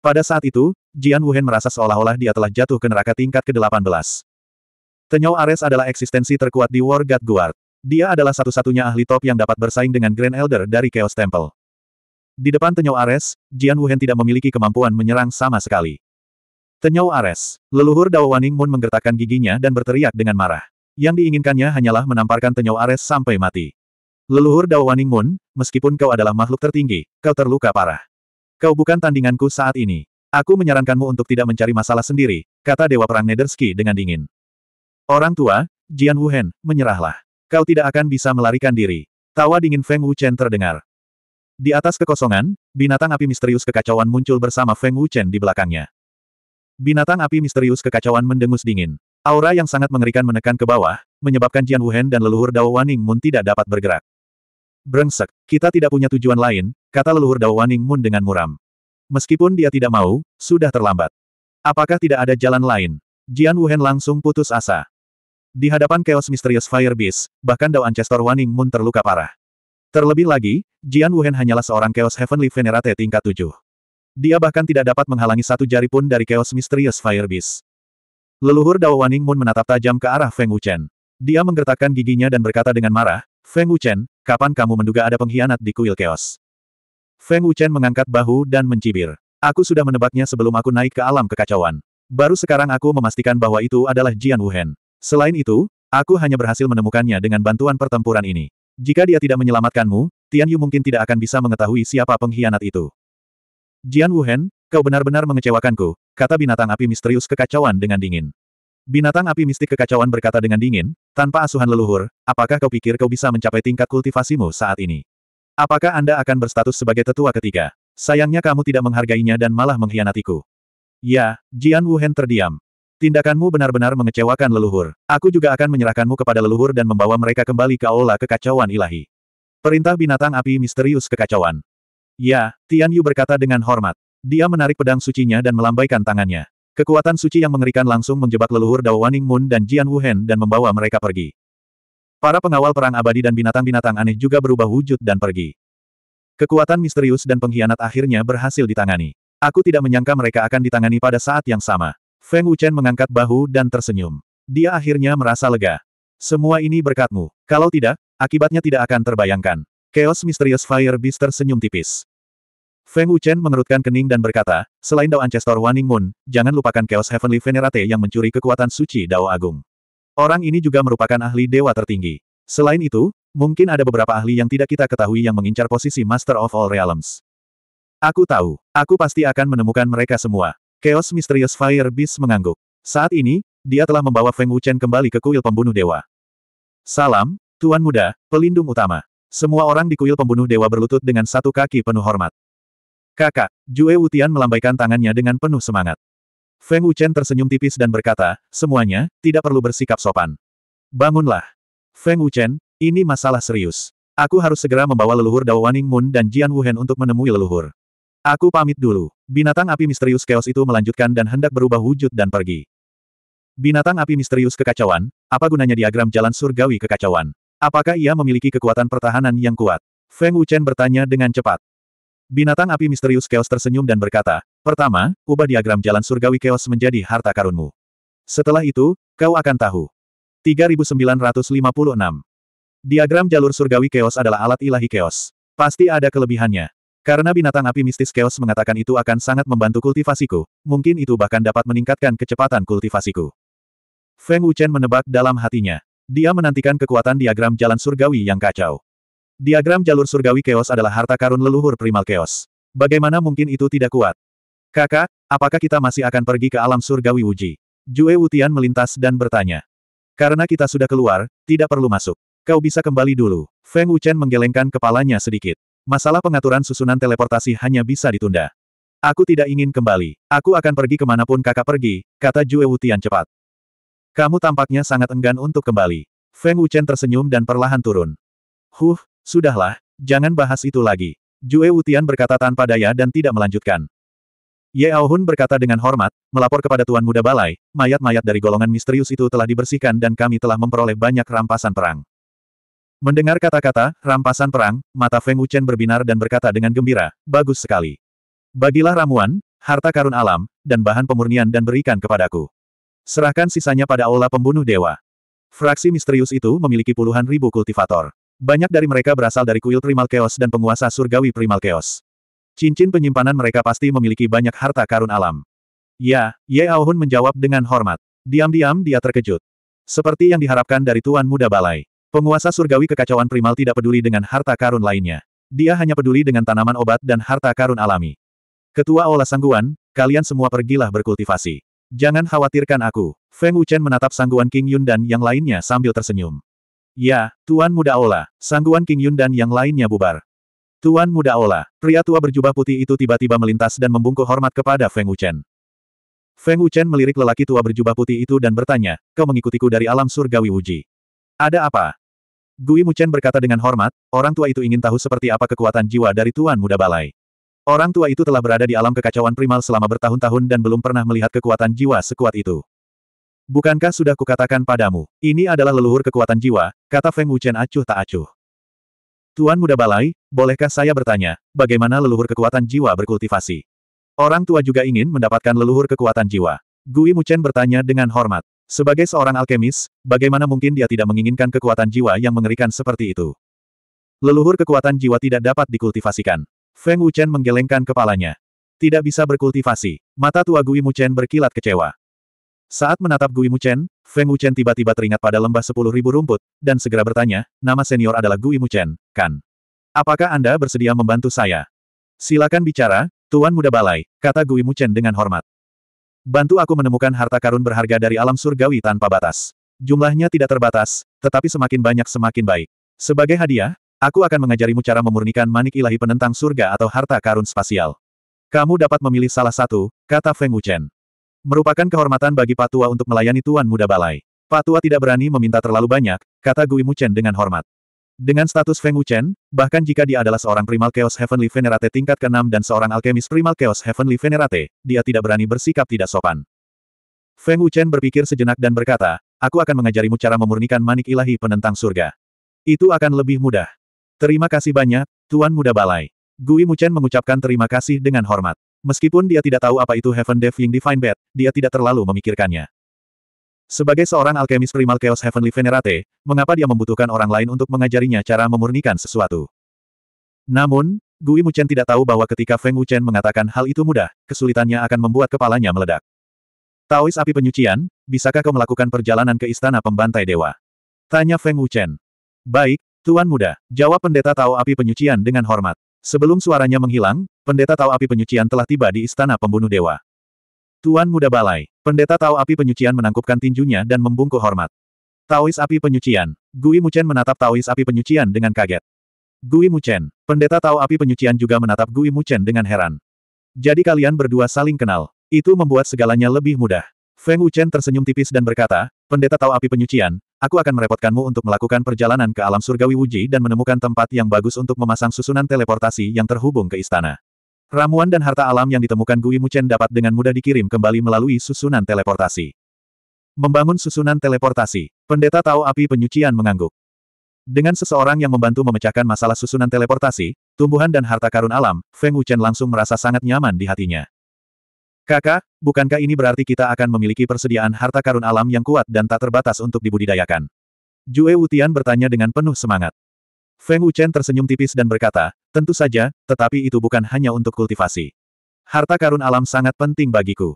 Pada saat itu, Jian Wuhen merasa seolah-olah dia telah jatuh ke neraka tingkat ke-18. Tenyau Ares adalah eksistensi terkuat di War God Guard. Dia adalah satu-satunya ahli top yang dapat bersaing dengan Grand Elder dari Chaos Temple. Di depan Tenyau Ares, Jian Wuhen tidak memiliki kemampuan menyerang sama sekali. Tenyau Ares, leluhur Dao Waning Moon menggertakkan giginya dan berteriak dengan marah. Yang diinginkannya hanyalah menamparkan Tenyau Ares sampai mati. Leluhur Dao Waning Moon, meskipun kau adalah makhluk tertinggi, kau terluka parah. Kau bukan tandinganku saat ini. Aku menyarankanmu untuk tidak mencari masalah sendiri, kata Dewa Perang Nederski dengan dingin. Orang tua, Jian Wuhen, menyerahlah. Kau tidak akan bisa melarikan diri. Tawa dingin Feng Wuchen terdengar. Di atas kekosongan, binatang api misterius kekacauan muncul bersama Feng Wuchen di belakangnya. Binatang api misterius kekacauan mendengus dingin. Aura yang sangat mengerikan menekan ke bawah, menyebabkan Jian Wuhan dan leluhur Dao Waning Mun tidak dapat bergerak. Brengsek, kita tidak punya tujuan lain, kata leluhur Dao Waning Mun dengan muram. Meskipun dia tidak mau, sudah terlambat. Apakah tidak ada jalan lain? Jian Wuhan langsung putus asa. Di hadapan Chaos Misterius Fire Beast, bahkan Dao Ancestor Waning Mun terluka parah. Terlebih lagi, Jian Wuhen hanyalah seorang Chaos Heavenly Venerate tingkat 7. Dia bahkan tidak dapat menghalangi satu jari pun dari Chaos Mysterious Fire Beast. Leluhur Dao Waning Moon menatap tajam ke arah Feng Wuchen. Dia menggertakkan giginya dan berkata dengan marah, Feng Wuchen, kapan kamu menduga ada pengkhianat di kuil Chaos? Feng Wuchen mengangkat bahu dan mencibir. Aku sudah menebaknya sebelum aku naik ke alam kekacauan. Baru sekarang aku memastikan bahwa itu adalah Jian Wuhen. Selain itu, aku hanya berhasil menemukannya dengan bantuan pertempuran ini. Jika dia tidak menyelamatkanmu, Tian Yu mungkin tidak akan bisa mengetahui siapa pengkhianat itu. Jian Wuhen, kau benar-benar mengecewakanku, kata binatang api misterius kekacauan dengan dingin. Binatang api mistik kekacauan berkata dengan dingin, tanpa asuhan leluhur, apakah kau pikir kau bisa mencapai tingkat kultivasimu saat ini? Apakah Anda akan berstatus sebagai tetua ketiga? Sayangnya kamu tidak menghargainya dan malah mengkhianatiku. Ya, Jian Wuhen terdiam. Tindakanmu benar-benar mengecewakan leluhur. Aku juga akan menyerahkanmu kepada leluhur dan membawa mereka kembali ke aula kekacauan ilahi. Perintah binatang api misterius kekacauan. Ya, Tian Yu berkata dengan hormat. Dia menarik pedang sucinya dan melambaikan tangannya. Kekuatan suci yang mengerikan langsung menjebak leluhur Dao Waning Moon dan Jian Wuhen dan membawa mereka pergi. Para pengawal perang abadi dan binatang-binatang aneh juga berubah wujud dan pergi. Kekuatan misterius dan pengkhianat akhirnya berhasil ditangani. Aku tidak menyangka mereka akan ditangani pada saat yang sama. Feng Wuchen mengangkat bahu dan tersenyum. Dia akhirnya merasa lega. Semua ini berkatmu. Kalau tidak, akibatnya tidak akan terbayangkan. Chaos Mysterious Fire Beast tersenyum tipis. Feng Wuchen mengerutkan kening dan berkata, selain Dao Ancestor Waning Moon, jangan lupakan Chaos Heavenly Venerate yang mencuri kekuatan suci Dao Agung. Orang ini juga merupakan ahli dewa tertinggi. Selain itu, mungkin ada beberapa ahli yang tidak kita ketahui yang mengincar posisi Master of All Realms. Aku tahu, aku pasti akan menemukan mereka semua. Chaos misterius Fire Beast mengangguk. Saat ini, dia telah membawa Feng Wuchen kembali ke kuil pembunuh dewa. Salam, Tuan Muda, pelindung utama. Semua orang di kuil pembunuh dewa berlutut dengan satu kaki penuh hormat. Kakak, Jue Wutian melambaikan tangannya dengan penuh semangat. Feng Wuchen tersenyum tipis dan berkata, semuanya, tidak perlu bersikap sopan. Bangunlah. Feng Wuchen, ini masalah serius. Aku harus segera membawa leluhur Dao Waning Moon dan Jian Wuhen untuk menemui leluhur. Aku pamit dulu. Binatang api misterius keos itu melanjutkan dan hendak berubah wujud dan pergi. Binatang api misterius kekacauan, apa gunanya diagram jalan surgawi kekacauan? Apakah ia memiliki kekuatan pertahanan yang kuat? Feng Wuchen bertanya dengan cepat. Binatang api misterius keos tersenyum dan berkata, Pertama, ubah diagram jalan surgawi keos menjadi harta karunmu. Setelah itu, kau akan tahu. 3956. Diagram jalur surgawi keos adalah alat ilahi keos. Pasti ada kelebihannya. Karena binatang api mistis Chaos mengatakan itu akan sangat membantu kultivasiku, mungkin itu bahkan dapat meningkatkan kecepatan kultivasiku. Feng Wuchen menebak dalam hatinya. Dia menantikan kekuatan diagram jalan surgawi yang kacau. Diagram jalur surgawi Chaos adalah harta karun leluhur primal Chaos. Bagaimana mungkin itu tidak kuat? Kakak, apakah kita masih akan pergi ke alam surgawi Wuji? Jue Wutian melintas dan bertanya. Karena kita sudah keluar, tidak perlu masuk. Kau bisa kembali dulu. Feng Wuchen menggelengkan kepalanya sedikit. Masalah pengaturan susunan teleportasi hanya bisa ditunda. Aku tidak ingin kembali. Aku akan pergi kemanapun kakak pergi, kata Jue Wutian cepat. Kamu tampaknya sangat enggan untuk kembali. Feng Wuchen tersenyum dan perlahan turun. Huh, sudahlah, jangan bahas itu lagi. Jue Wutian berkata tanpa daya dan tidak melanjutkan. Ye Aohun berkata dengan hormat, melapor kepada Tuan Muda Balai, mayat-mayat dari golongan misterius itu telah dibersihkan dan kami telah memperoleh banyak rampasan perang. Mendengar kata-kata, rampasan perang, mata Feng Wuchen berbinar dan berkata dengan gembira, bagus sekali. Bagilah ramuan, harta karun alam, dan bahan pemurnian dan berikan kepadaku. Serahkan sisanya pada aula pembunuh dewa. Fraksi misterius itu memiliki puluhan ribu kultivator. Banyak dari mereka berasal dari kuil Primal Chaos dan penguasa surgawi Primal Chaos. Cincin penyimpanan mereka pasti memiliki banyak harta karun alam. Ya, Ye Aohun menjawab dengan hormat. Diam-diam dia terkejut. Seperti yang diharapkan dari Tuan Muda Balai. Penguasa surgawi kekacauan primal tidak peduli dengan harta karun lainnya. Dia hanya peduli dengan tanaman obat dan harta karun alami. Ketua Ola Sangguan, kalian semua pergilah berkultivasi. Jangan khawatirkan aku. Feng Wuchen menatap Sangguan King Yun dan yang lainnya sambil tersenyum. Ya, Tuan Muda Ola, Sangguan King Yun dan yang lainnya bubar. Tuan Muda Ola, pria tua berjubah putih itu tiba-tiba melintas dan membungkuk hormat kepada Feng Wuchen. Feng Wuchen melirik lelaki tua berjubah putih itu dan bertanya, kau mengikutiku dari alam surgawi Wuji. Ada apa? Gui Muchen berkata dengan hormat, orang tua itu ingin tahu seperti apa kekuatan jiwa dari Tuan Muda Balai. Orang tua itu telah berada di alam kekacauan primal selama bertahun-tahun dan belum pernah melihat kekuatan jiwa sekuat itu. Bukankah sudah kukatakan padamu, ini adalah leluhur kekuatan jiwa, kata Feng Wuchen acuh tak acuh. Tuan Muda Balai, bolehkah saya bertanya, bagaimana leluhur kekuatan jiwa berkultivasi? Orang tua juga ingin mendapatkan leluhur kekuatan jiwa. Gui Muchen bertanya dengan hormat. Sebagai seorang alkemis, bagaimana mungkin dia tidak menginginkan kekuatan jiwa yang mengerikan seperti itu? Leluhur kekuatan jiwa tidak dapat dikultivasikan. Feng Wuchen menggelengkan kepalanya. Tidak bisa berkultivasi. Mata tua Gui Muchen berkilat kecewa. Saat menatap Gui Muchen, Feng Wuchen tiba-tiba teringat pada lembah sepuluh ribu rumput, dan segera bertanya, nama senior adalah Gui Muchen, kan? Apakah Anda bersedia membantu saya? Silakan bicara, Tuan Muda Balai, kata Gui Muchen dengan hormat. Bantu aku menemukan harta karun berharga dari alam surgawi tanpa batas. Jumlahnya tidak terbatas, tetapi semakin banyak semakin baik. Sebagai hadiah, aku akan mengajarimu cara memurnikan manik ilahi penentang surga atau harta karun spasial. Kamu dapat memilih salah satu, kata Feng Wuchen. Merupakan kehormatan bagi Patua untuk melayani Tuan Muda Balai. Patua tidak berani meminta terlalu banyak, kata Gui Muchen dengan hormat. Dengan status Feng Wuchen, bahkan jika dia adalah seorang Primal Chaos Heavenly Venerate tingkat ke-6 dan seorang alkemis Primal Chaos Heavenly Venerate, dia tidak berani bersikap tidak sopan. Feng Wuchen berpikir sejenak dan berkata, aku akan mengajarimu cara memurnikan manik ilahi penentang surga. Itu akan lebih mudah. Terima kasih banyak, Tuan Muda Balai. Gui Muchen mengucapkan terima kasih dengan hormat. Meskipun dia tidak tahu apa itu Heaven Devying Divine Bed, dia tidak terlalu memikirkannya. Sebagai seorang alkemis primal Chaos Heavenly Venerate, mengapa dia membutuhkan orang lain untuk mengajarinya cara memurnikan sesuatu? Namun, Gui Muchen tidak tahu bahwa ketika Feng Wuchen mengatakan hal itu mudah, kesulitannya akan membuat kepalanya meledak. Taois api penyucian, bisakah kau melakukan perjalanan ke istana pembantai dewa? Tanya Feng Wuchen. Baik, Tuan muda, jawab pendeta Tao api penyucian dengan hormat. Sebelum suaranya menghilang, pendeta Tao api penyucian telah tiba di istana pembunuh dewa. Tuan Muda Balai. Pendeta Tao Api Penyucian menangkupkan tinjunya dan membungkuk hormat. Taois Api Penyucian. Gui Muchen menatap Taois Api Penyucian dengan kaget. Gui Muchen. Pendeta Tao Api Penyucian juga menatap Gui Muchen dengan heran. Jadi kalian berdua saling kenal. Itu membuat segalanya lebih mudah. Feng Wuchen tersenyum tipis dan berkata, Pendeta Tao Api Penyucian, aku akan merepotkanmu untuk melakukan perjalanan ke alam surgawi Wuji dan menemukan tempat yang bagus untuk memasang susunan teleportasi yang terhubung ke istana. Ramuan dan harta alam yang ditemukan Gui Muchen dapat dengan mudah dikirim kembali melalui susunan teleportasi. Membangun susunan teleportasi, pendeta tahu api penyucian mengangguk. Dengan seseorang yang membantu memecahkan masalah susunan teleportasi, tumbuhan dan harta karun alam, Feng Wuchen langsung merasa sangat nyaman di hatinya. Kakak, bukankah ini berarti kita akan memiliki persediaan harta karun alam yang kuat dan tak terbatas untuk dibudidayakan? Jue Wutian bertanya dengan penuh semangat. Feng Wuchen tersenyum tipis dan berkata, Tentu saja, tetapi itu bukan hanya untuk kultivasi. Harta karun alam sangat penting bagiku.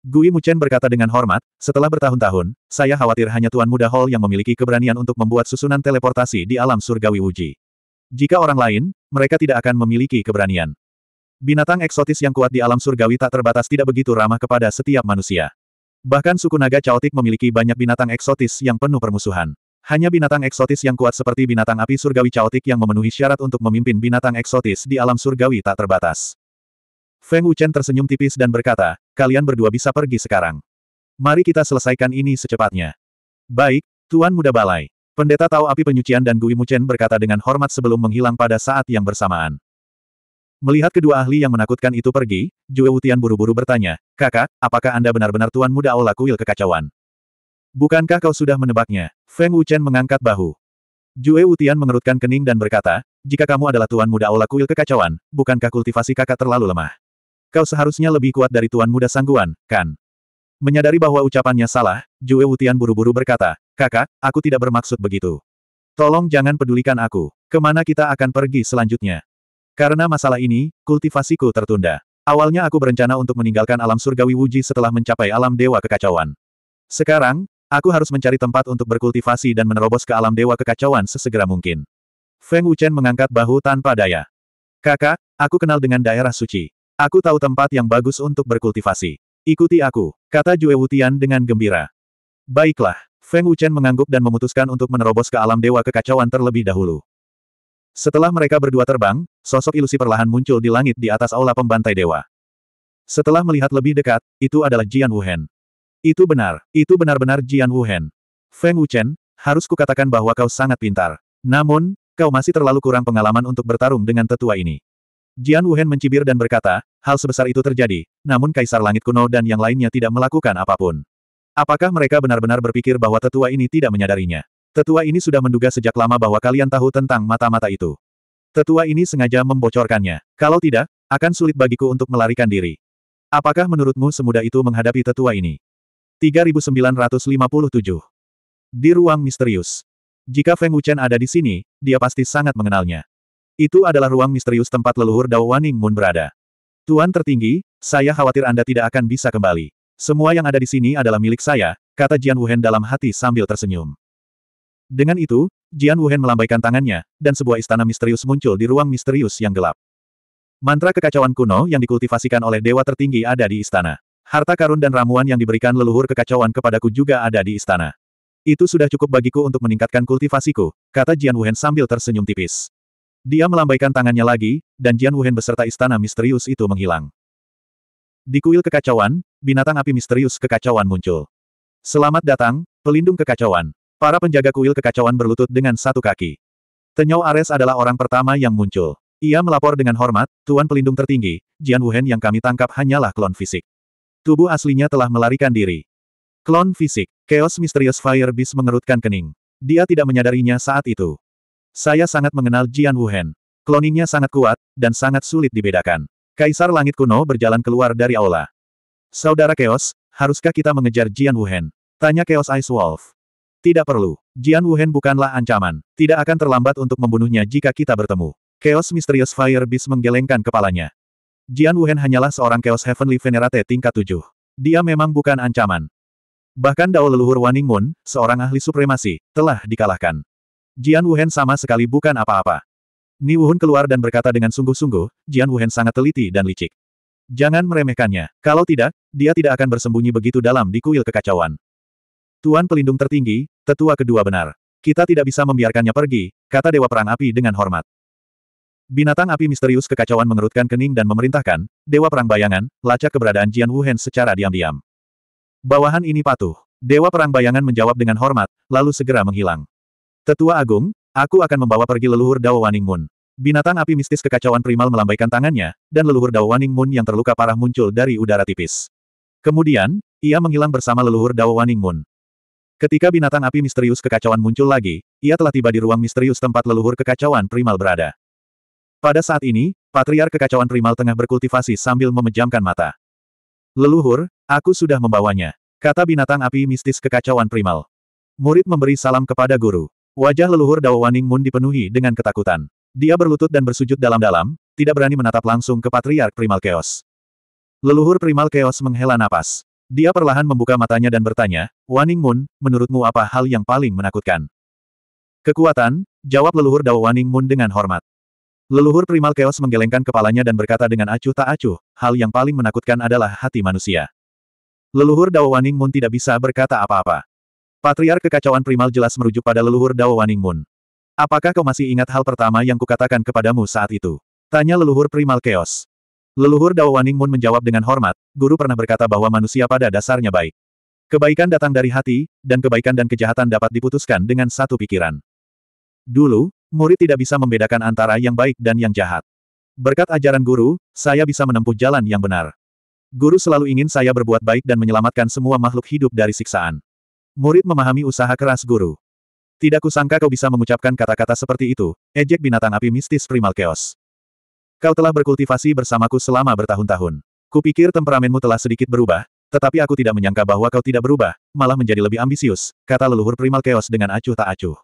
Gui Muchen berkata dengan hormat, setelah bertahun-tahun, saya khawatir hanya Tuan Muda Hall yang memiliki keberanian untuk membuat susunan teleportasi di alam surgawi Wuji. Jika orang lain, mereka tidak akan memiliki keberanian. Binatang eksotis yang kuat di alam surgawi tak terbatas tidak begitu ramah kepada setiap manusia. Bahkan suku naga caotik memiliki banyak binatang eksotis yang penuh permusuhan. Hanya binatang eksotis yang kuat seperti binatang api surgawi caotik yang memenuhi syarat untuk memimpin binatang eksotis di alam surgawi tak terbatas. Feng Wuchen tersenyum tipis dan berkata, kalian berdua bisa pergi sekarang. Mari kita selesaikan ini secepatnya. Baik, Tuan Muda Balai. Pendeta Tao Api Penyucian dan Gui Muchen berkata dengan hormat sebelum menghilang pada saat yang bersamaan. Melihat kedua ahli yang menakutkan itu pergi, Jue Wutian buru-buru bertanya, Kakak, apakah Anda benar-benar Tuan Muda Aula Kuil Kekacauan? Bukankah kau sudah menebaknya? Feng Wuchen mengangkat bahu. Jue Wutian mengerutkan kening dan berkata, jika kamu adalah tuan muda aula kuil kekacauan, bukankah kultivasi kakak terlalu lemah? Kau seharusnya lebih kuat dari tuan muda sangguan, kan? Menyadari bahwa ucapannya salah, Jue Wutian buru-buru berkata, kakak, aku tidak bermaksud begitu. Tolong jangan pedulikan aku. Kemana kita akan pergi selanjutnya? Karena masalah ini, kultivasiku tertunda. Awalnya aku berencana untuk meninggalkan alam surgawi Wuji setelah mencapai alam dewa kekacauan. Sekarang, Aku harus mencari tempat untuk berkultivasi dan menerobos ke alam dewa kekacauan sesegera mungkin. Feng Wuchen mengangkat bahu tanpa daya. Kakak, aku kenal dengan daerah suci. Aku tahu tempat yang bagus untuk berkultivasi. Ikuti aku, kata Jue Wutian dengan gembira. Baiklah, Feng Wuchen mengangguk dan memutuskan untuk menerobos ke alam dewa kekacauan terlebih dahulu. Setelah mereka berdua terbang, sosok ilusi perlahan muncul di langit di atas aula pembantai dewa. Setelah melihat lebih dekat, itu adalah Jian Wuhen. Itu benar, itu benar-benar Jian Wuhen. Feng Wuchen, harus kukatakan bahwa kau sangat pintar. Namun, kau masih terlalu kurang pengalaman untuk bertarung dengan tetua ini. Jian Wuhen mencibir dan berkata, hal sebesar itu terjadi, namun Kaisar Langit Kuno dan yang lainnya tidak melakukan apapun. Apakah mereka benar-benar berpikir bahwa tetua ini tidak menyadarinya? Tetua ini sudah menduga sejak lama bahwa kalian tahu tentang mata-mata itu. Tetua ini sengaja membocorkannya. Kalau tidak, akan sulit bagiku untuk melarikan diri. Apakah menurutmu semudah itu menghadapi tetua ini? 3957. Di ruang misterius. Jika Feng Wuchen ada di sini, dia pasti sangat mengenalnya. Itu adalah ruang misterius tempat leluhur Dao Waning Moon berada. Tuan tertinggi, saya khawatir Anda tidak akan bisa kembali. Semua yang ada di sini adalah milik saya, kata Jian Wuhen dalam hati sambil tersenyum. Dengan itu, Jian Wuhen melambaikan tangannya, dan sebuah istana misterius muncul di ruang misterius yang gelap. Mantra kekacauan kuno yang dikultivasikan oleh dewa tertinggi ada di istana. Harta karun dan ramuan yang diberikan leluhur kekacauan kepadaku juga ada di istana. Itu sudah cukup bagiku untuk meningkatkan kultivasiku, kata Jian Wuhen sambil tersenyum tipis. Dia melambaikan tangannya lagi, dan Jian Wuhen beserta istana misterius itu menghilang. Di kuil kekacauan, binatang api misterius kekacauan muncul. Selamat datang, pelindung kekacauan. Para penjaga kuil kekacauan berlutut dengan satu kaki. Tenyau Ares adalah orang pertama yang muncul. Ia melapor dengan hormat, Tuan Pelindung Tertinggi, Jian Wuhen yang kami tangkap hanyalah klon fisik. Tubuh aslinya telah melarikan diri. Klon fisik, Chaos Mysterious Fire Beast mengerutkan kening. Dia tidak menyadarinya saat itu. Saya sangat mengenal Jian Wuhen. Kloningnya sangat kuat, dan sangat sulit dibedakan. Kaisar Langit Kuno berjalan keluar dari aula. Saudara Chaos, haruskah kita mengejar Jian Wuhen? Tanya Chaos Ice Wolf. Tidak perlu. Jian Wuhen bukanlah ancaman. Tidak akan terlambat untuk membunuhnya jika kita bertemu. Chaos Mysterious Fire Beast menggelengkan kepalanya. Jian Wuhen hanyalah seorang Chaos Heavenly Venerate tingkat 7. Dia memang bukan ancaman. Bahkan dao leluhur Waning Moon, seorang ahli supremasi, telah dikalahkan. Jian Wuhen sama sekali bukan apa-apa. Ni Wuhun keluar dan berkata dengan sungguh-sungguh, Jian Wuhen sangat teliti dan licik. Jangan meremehkannya, kalau tidak, dia tidak akan bersembunyi begitu dalam di kuil kekacauan. Tuan pelindung tertinggi, tetua kedua benar. Kita tidak bisa membiarkannya pergi, kata Dewa Perang Api dengan hormat. Binatang api misterius kekacauan mengerutkan kening dan memerintahkan, Dewa Perang Bayangan, lacak keberadaan Jian Wuhen secara diam-diam. Bawahan ini patuh. Dewa Perang Bayangan menjawab dengan hormat, lalu segera menghilang. Tetua Agung, aku akan membawa pergi leluhur Dao Waning Moon. Binatang api mistis kekacauan primal melambaikan tangannya, dan leluhur Dao Waning Moon yang terluka parah muncul dari udara tipis. Kemudian, ia menghilang bersama leluhur Dao Waning Moon. Ketika binatang api misterius kekacauan muncul lagi, ia telah tiba di ruang misterius tempat leluhur kekacauan primal berada. Pada saat ini, patriar kekacauan primal tengah berkultivasi sambil memejamkan mata. Leluhur, aku sudah membawanya, kata binatang api mistis kekacauan primal. Murid memberi salam kepada guru. Wajah leluhur Dao Waning Moon dipenuhi dengan ketakutan. Dia berlutut dan bersujud dalam-dalam, tidak berani menatap langsung ke patriark primal chaos. Leluhur primal chaos menghela napas. Dia perlahan membuka matanya dan bertanya, Waning Moon, menurutmu apa hal yang paling menakutkan? Kekuatan, jawab leluhur Dao Waning Moon dengan hormat. Leluhur primal Chaos menggelengkan kepalanya dan berkata dengan acuh tak acuh, hal yang paling menakutkan adalah hati manusia. Leluhur Dao Waning Moon tidak bisa berkata apa-apa. Patriar kekacauan primal jelas merujuk pada leluhur Dao Waning Moon. Apakah kau masih ingat hal pertama yang kukatakan kepadamu saat itu? Tanya leluhur primal Chaos. Leluhur Dao Waning Moon menjawab dengan hormat, guru pernah berkata bahwa manusia pada dasarnya baik. Kebaikan datang dari hati, dan kebaikan dan kejahatan dapat diputuskan dengan satu pikiran. Dulu, murid tidak bisa membedakan antara yang baik dan yang jahat. Berkat ajaran guru, saya bisa menempuh jalan yang benar. Guru selalu ingin saya berbuat baik dan menyelamatkan semua makhluk hidup dari siksaan. Murid memahami usaha keras guru. Tidak kusangka kau bisa mengucapkan kata-kata seperti itu, ejek binatang api mistis primal chaos. Kau telah berkultivasi bersamaku selama bertahun-tahun. Kupikir temperamenmu telah sedikit berubah, tetapi aku tidak menyangka bahwa kau tidak berubah, malah menjadi lebih ambisius, kata leluhur primal chaos dengan acuh tak acuh.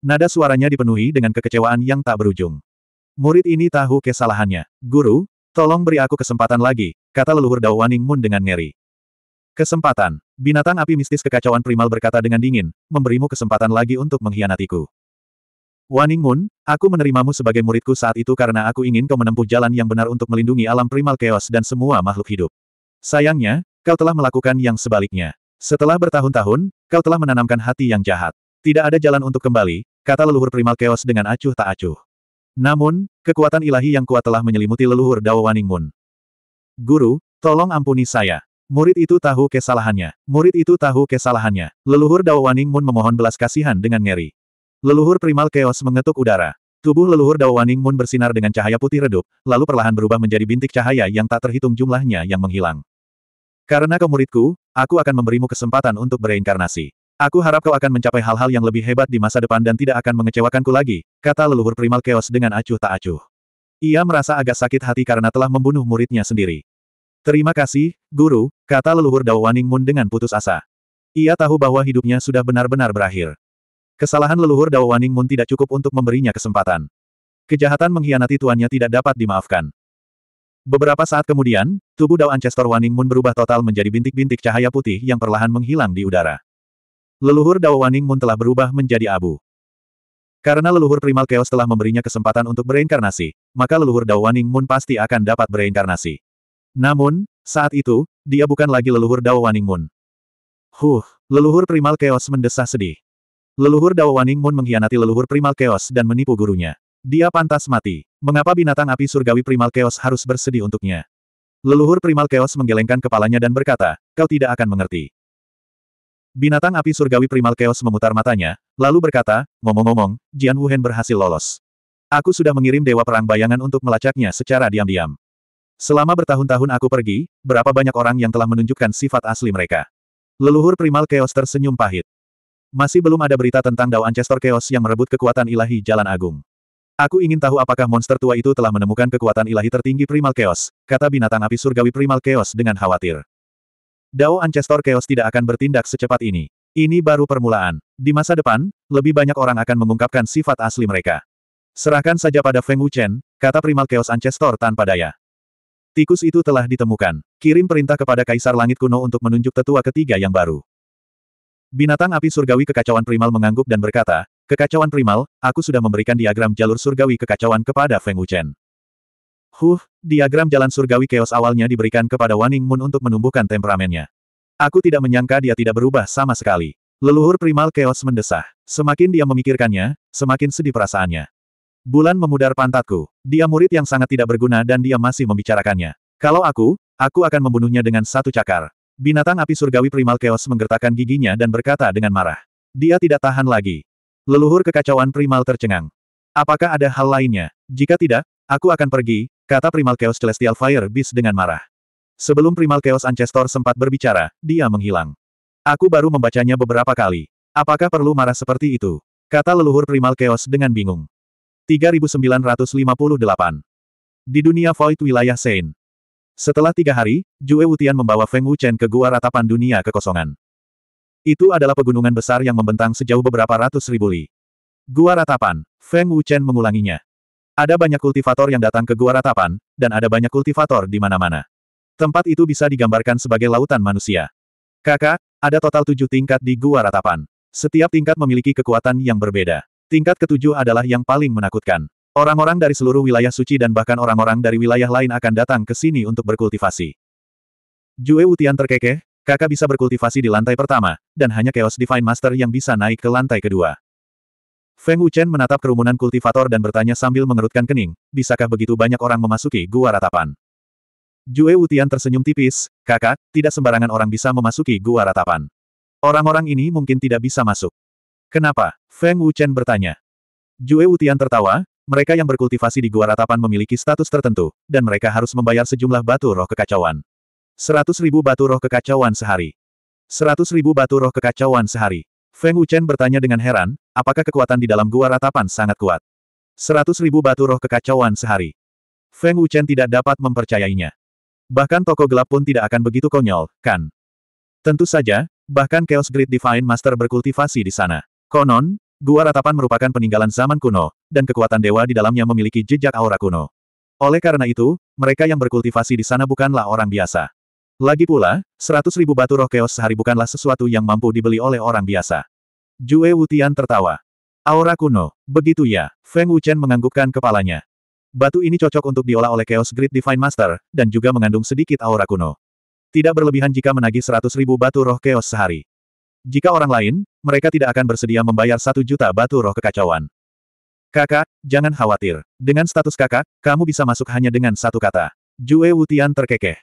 Nada suaranya dipenuhi dengan kekecewaan yang tak berujung. Murid ini tahu kesalahannya. Guru, tolong beri aku kesempatan lagi, kata leluhur Dao Waning Moon dengan ngeri. Kesempatan. Binatang api mistis kekacauan primal berkata dengan dingin, memberimu kesempatan lagi untuk mengkhianatiku. Waning Moon, aku menerimamu sebagai muridku saat itu karena aku ingin kau menempuh jalan yang benar untuk melindungi alam primal chaos dan semua makhluk hidup. Sayangnya, kau telah melakukan yang sebaliknya. Setelah bertahun-tahun, kau telah menanamkan hati yang jahat. Tidak ada jalan untuk kembali, kata leluhur primal chaos dengan acuh tak acuh. Namun, kekuatan ilahi yang kuat telah menyelimuti leluhur Dao Waning Moon. Guru, tolong ampuni saya. Murid itu tahu kesalahannya. Murid itu tahu kesalahannya. Leluhur Dao Waning Moon memohon belas kasihan dengan ngeri. Leluhur primal chaos mengetuk udara. Tubuh leluhur Dao Waning Moon bersinar dengan cahaya putih redup, lalu perlahan berubah menjadi bintik cahaya yang tak terhitung jumlahnya yang menghilang. Karena kau muridku, aku akan memberimu kesempatan untuk bereinkarnasi. Aku harap kau akan mencapai hal-hal yang lebih hebat di masa depan dan tidak akan mengecewakanku lagi, kata leluhur primal chaos dengan acuh tak acuh. Ia merasa agak sakit hati karena telah membunuh muridnya sendiri. Terima kasih, guru, kata leluhur Dao Waning Mun dengan putus asa. Ia tahu bahwa hidupnya sudah benar-benar berakhir. Kesalahan leluhur Dao Waning Mun tidak cukup untuk memberinya kesempatan. Kejahatan mengkhianati tuannya tidak dapat dimaafkan. Beberapa saat kemudian, tubuh Dao Ancestor Waning Moon berubah total menjadi bintik-bintik cahaya putih yang perlahan menghilang di udara. Leluhur Dao Waning Moon telah berubah menjadi abu. Karena leluhur primal Chaos telah memberinya kesempatan untuk bereinkarnasi, maka leluhur Dao Waning Moon pasti akan dapat bereinkarnasi. Namun, saat itu, dia bukan lagi leluhur Dao Waning Moon. Huh, leluhur primal Chaos mendesah sedih. Leluhur Dao Waning Moon mengkhianati leluhur primal Chaos dan menipu gurunya. Dia pantas mati. Mengapa binatang api surgawi primal Chaos harus bersedih untuknya? Leluhur primal Chaos menggelengkan kepalanya dan berkata, kau tidak akan mengerti. Binatang api surgawi primal chaos memutar matanya, lalu berkata, ngomong-ngomong, Jian Wuhen berhasil lolos. Aku sudah mengirim dewa perang bayangan untuk melacaknya secara diam-diam. Selama bertahun-tahun aku pergi, berapa banyak orang yang telah menunjukkan sifat asli mereka. Leluhur primal chaos tersenyum pahit. Masih belum ada berita tentang Dao Ancestor Chaos yang merebut kekuatan ilahi Jalan Agung. Aku ingin tahu apakah monster tua itu telah menemukan kekuatan ilahi tertinggi primal chaos, kata binatang api surgawi primal chaos dengan khawatir. Dao Ancestor Chaos tidak akan bertindak secepat ini. Ini baru permulaan. Di masa depan, lebih banyak orang akan mengungkapkan sifat asli mereka. Serahkan saja pada Feng Wuchen, kata Primal Chaos Ancestor tanpa daya. Tikus itu telah ditemukan. Kirim perintah kepada Kaisar Langit Kuno untuk menunjuk tetua ketiga yang baru. Binatang api surgawi kekacauan primal mengangguk dan berkata, Kekacauan primal, aku sudah memberikan diagram jalur surgawi kekacauan kepada Feng Wuchen. Huh, diagram jalan surgawi keos awalnya diberikan kepada Waning Moon untuk menumbuhkan temperamennya. Aku tidak menyangka dia tidak berubah sama sekali. Leluhur primal keos mendesah. Semakin dia memikirkannya, semakin sedih perasaannya. Bulan memudar pantatku. Dia murid yang sangat tidak berguna dan dia masih membicarakannya. Kalau aku, aku akan membunuhnya dengan satu cakar. Binatang api surgawi primal keos menggertakkan giginya dan berkata dengan marah. Dia tidak tahan lagi. Leluhur kekacauan primal tercengang. Apakah ada hal lainnya? Jika tidak, aku akan pergi, Kata Primal Chaos Celestial Fire Beast dengan marah. Sebelum Primal Chaos Ancestor sempat berbicara, dia menghilang. Aku baru membacanya beberapa kali. Apakah perlu marah seperti itu? Kata leluhur Primal Chaos dengan bingung. 3958. Di dunia void wilayah Sein. Setelah tiga hari, Jue Wutian membawa Feng Wuchen ke gua ratapan dunia kekosongan. Itu adalah pegunungan besar yang membentang sejauh beberapa ratus ribu li. Gua ratapan, Feng Wuchen mengulanginya. Ada banyak kultivator yang datang ke gua ratapan, dan ada banyak kultivator di mana-mana. Tempat itu bisa digambarkan sebagai lautan manusia. Kakak, ada total tujuh tingkat di gua ratapan. Setiap tingkat memiliki kekuatan yang berbeda. Tingkat ketujuh adalah yang paling menakutkan. Orang-orang dari seluruh wilayah suci dan bahkan orang-orang dari wilayah lain akan datang ke sini untuk berkultivasi. Jue Utian terkekeh, kakak bisa berkultivasi di lantai pertama, dan hanya Chaos Divine Master yang bisa naik ke lantai kedua. Feng Wuchen menatap kerumunan kultivator dan bertanya sambil mengerutkan kening, bisakah begitu banyak orang memasuki gua ratapan? Jue Wutian tersenyum tipis, kakak, tidak sembarangan orang bisa memasuki gua ratapan. Orang-orang ini mungkin tidak bisa masuk. Kenapa? Feng Wuchen bertanya. Jue Wutian tertawa, mereka yang berkultivasi di gua ratapan memiliki status tertentu, dan mereka harus membayar sejumlah batu roh kekacauan. Seratus ribu batu roh kekacauan sehari. Seratus ribu batu roh kekacauan sehari. Feng Wuchen bertanya dengan heran, apakah kekuatan di dalam gua ratapan sangat kuat? Seratus ribu batu roh kekacauan sehari. Feng Wuchen tidak dapat mempercayainya. Bahkan toko gelap pun tidak akan begitu konyol, kan? Tentu saja, bahkan Chaos Grid Divine Master berkultivasi di sana. Konon, Gua Ratapan merupakan peninggalan zaman kuno, dan kekuatan dewa di dalamnya memiliki jejak aura kuno. Oleh karena itu, mereka yang berkultivasi di sana bukanlah orang biasa. Lagi pula, seratus ribu batu roh keos sehari bukanlah sesuatu yang mampu dibeli oleh orang biasa. Jue Wutian tertawa. Aura kuno, begitu ya, Feng Wuchen menganggukkan kepalanya. Batu ini cocok untuk diolah oleh Chaos Grid Divine Master, dan juga mengandung sedikit aura kuno. Tidak berlebihan jika menagih seratus ribu batu roh keos sehari. Jika orang lain, mereka tidak akan bersedia membayar satu juta batu roh kekacauan. Kakak, jangan khawatir. Dengan status kakak, kamu bisa masuk hanya dengan satu kata. Jue Wutian terkekeh.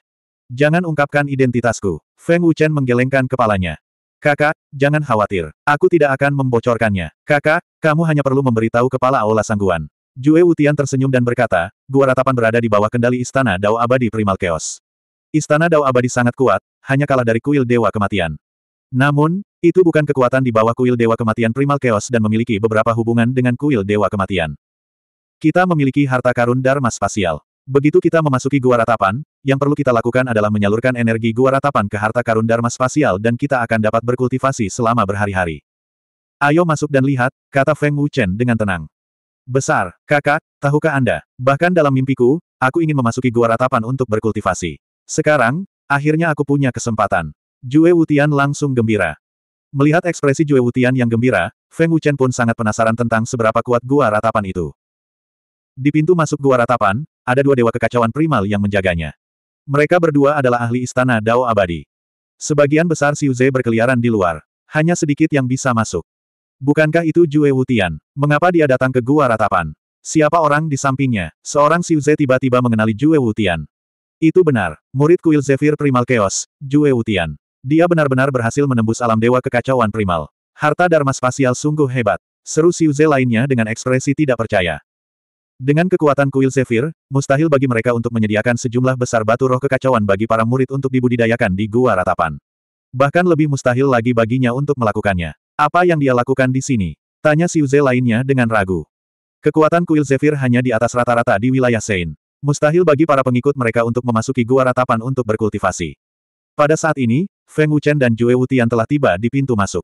Jangan ungkapkan identitasku. Feng Wuchen menggelengkan kepalanya. Kakak, jangan khawatir. Aku tidak akan membocorkannya. Kakak, kamu hanya perlu memberitahu kepala Aula Sangguan. Jue Wutian tersenyum dan berkata, gua ratapan berada di bawah kendali Istana Dao Abadi Primal Chaos. Istana Dao Abadi sangat kuat, hanya kalah dari kuil Dewa Kematian. Namun, itu bukan kekuatan di bawah kuil Dewa Kematian Primal Chaos dan memiliki beberapa hubungan dengan kuil Dewa Kematian. Kita memiliki harta karun Dharma Spasial. Begitu kita memasuki gua ratapan, yang perlu kita lakukan adalah menyalurkan energi gua ratapan ke harta karun Dharma Spasial dan kita akan dapat berkultivasi selama berhari-hari. Ayo masuk dan lihat, kata Feng Wuchen dengan tenang. Besar, kakak, tahukah Anda, bahkan dalam mimpiku, aku ingin memasuki gua ratapan untuk berkultivasi. Sekarang, akhirnya aku punya kesempatan. Jue Wutian langsung gembira. Melihat ekspresi Jue Wutian yang gembira, Feng Wuchen pun sangat penasaran tentang seberapa kuat gua ratapan itu. Di pintu masuk gua ratapan, ada dua dewa kekacauan primal yang menjaganya. Mereka berdua adalah ahli istana Dao Abadi. Sebagian besar Xiuze berkeliaran di luar. Hanya sedikit yang bisa masuk. Bukankah itu Jue Wutian? Mengapa dia datang ke Gua Ratapan? Siapa orang di sampingnya? Seorang Xiuze tiba-tiba mengenali Jue Wutian. Itu benar, murid kuil Zephyr Primal Chaos, Jue Wutian. Dia benar-benar berhasil menembus alam dewa kekacauan primal. Harta Dharma Spasial sungguh hebat. Seru Xiuze lainnya dengan ekspresi tidak percaya. Dengan kekuatan kuil Zephyr, mustahil bagi mereka untuk menyediakan sejumlah besar batu roh kekacauan bagi para murid untuk dibudidayakan di gua ratapan. Bahkan lebih mustahil lagi baginya untuk melakukannya. Apa yang dia lakukan di sini? Tanya si Uze lainnya dengan ragu. Kekuatan kuil Zephyr hanya di atas rata-rata di wilayah Sein. Mustahil bagi para pengikut mereka untuk memasuki gua ratapan untuk berkultivasi. Pada saat ini, Feng Wuchen dan Jue Wutian telah tiba di pintu masuk.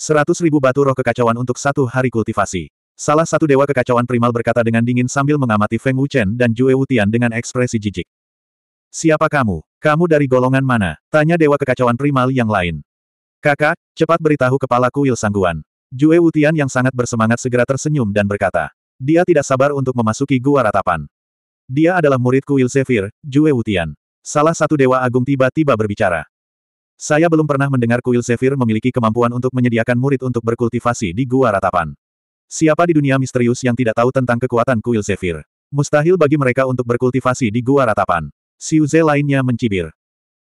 Seratus ribu batu roh kekacauan untuk satu hari kultivasi. Salah satu dewa kekacauan primal berkata dengan dingin sambil mengamati Feng Wuchen dan Jue Wutian dengan ekspresi jijik. Siapa kamu? Kamu dari golongan mana? Tanya dewa kekacauan primal yang lain. Kakak, cepat beritahu kepala kuil sangguan. Jue Wutian yang sangat bersemangat segera tersenyum dan berkata. Dia tidak sabar untuk memasuki gua ratapan. Dia adalah murid kuil Zephyr, Jue Wutian. Salah satu dewa agung tiba-tiba berbicara. Saya belum pernah mendengar kuil Zephyr memiliki kemampuan untuk menyediakan murid untuk berkultivasi di gua ratapan. Siapa di dunia misterius yang tidak tahu tentang kekuatan kuil Zephyr? Mustahil bagi mereka untuk berkultivasi di gua ratapan. Ze lainnya mencibir.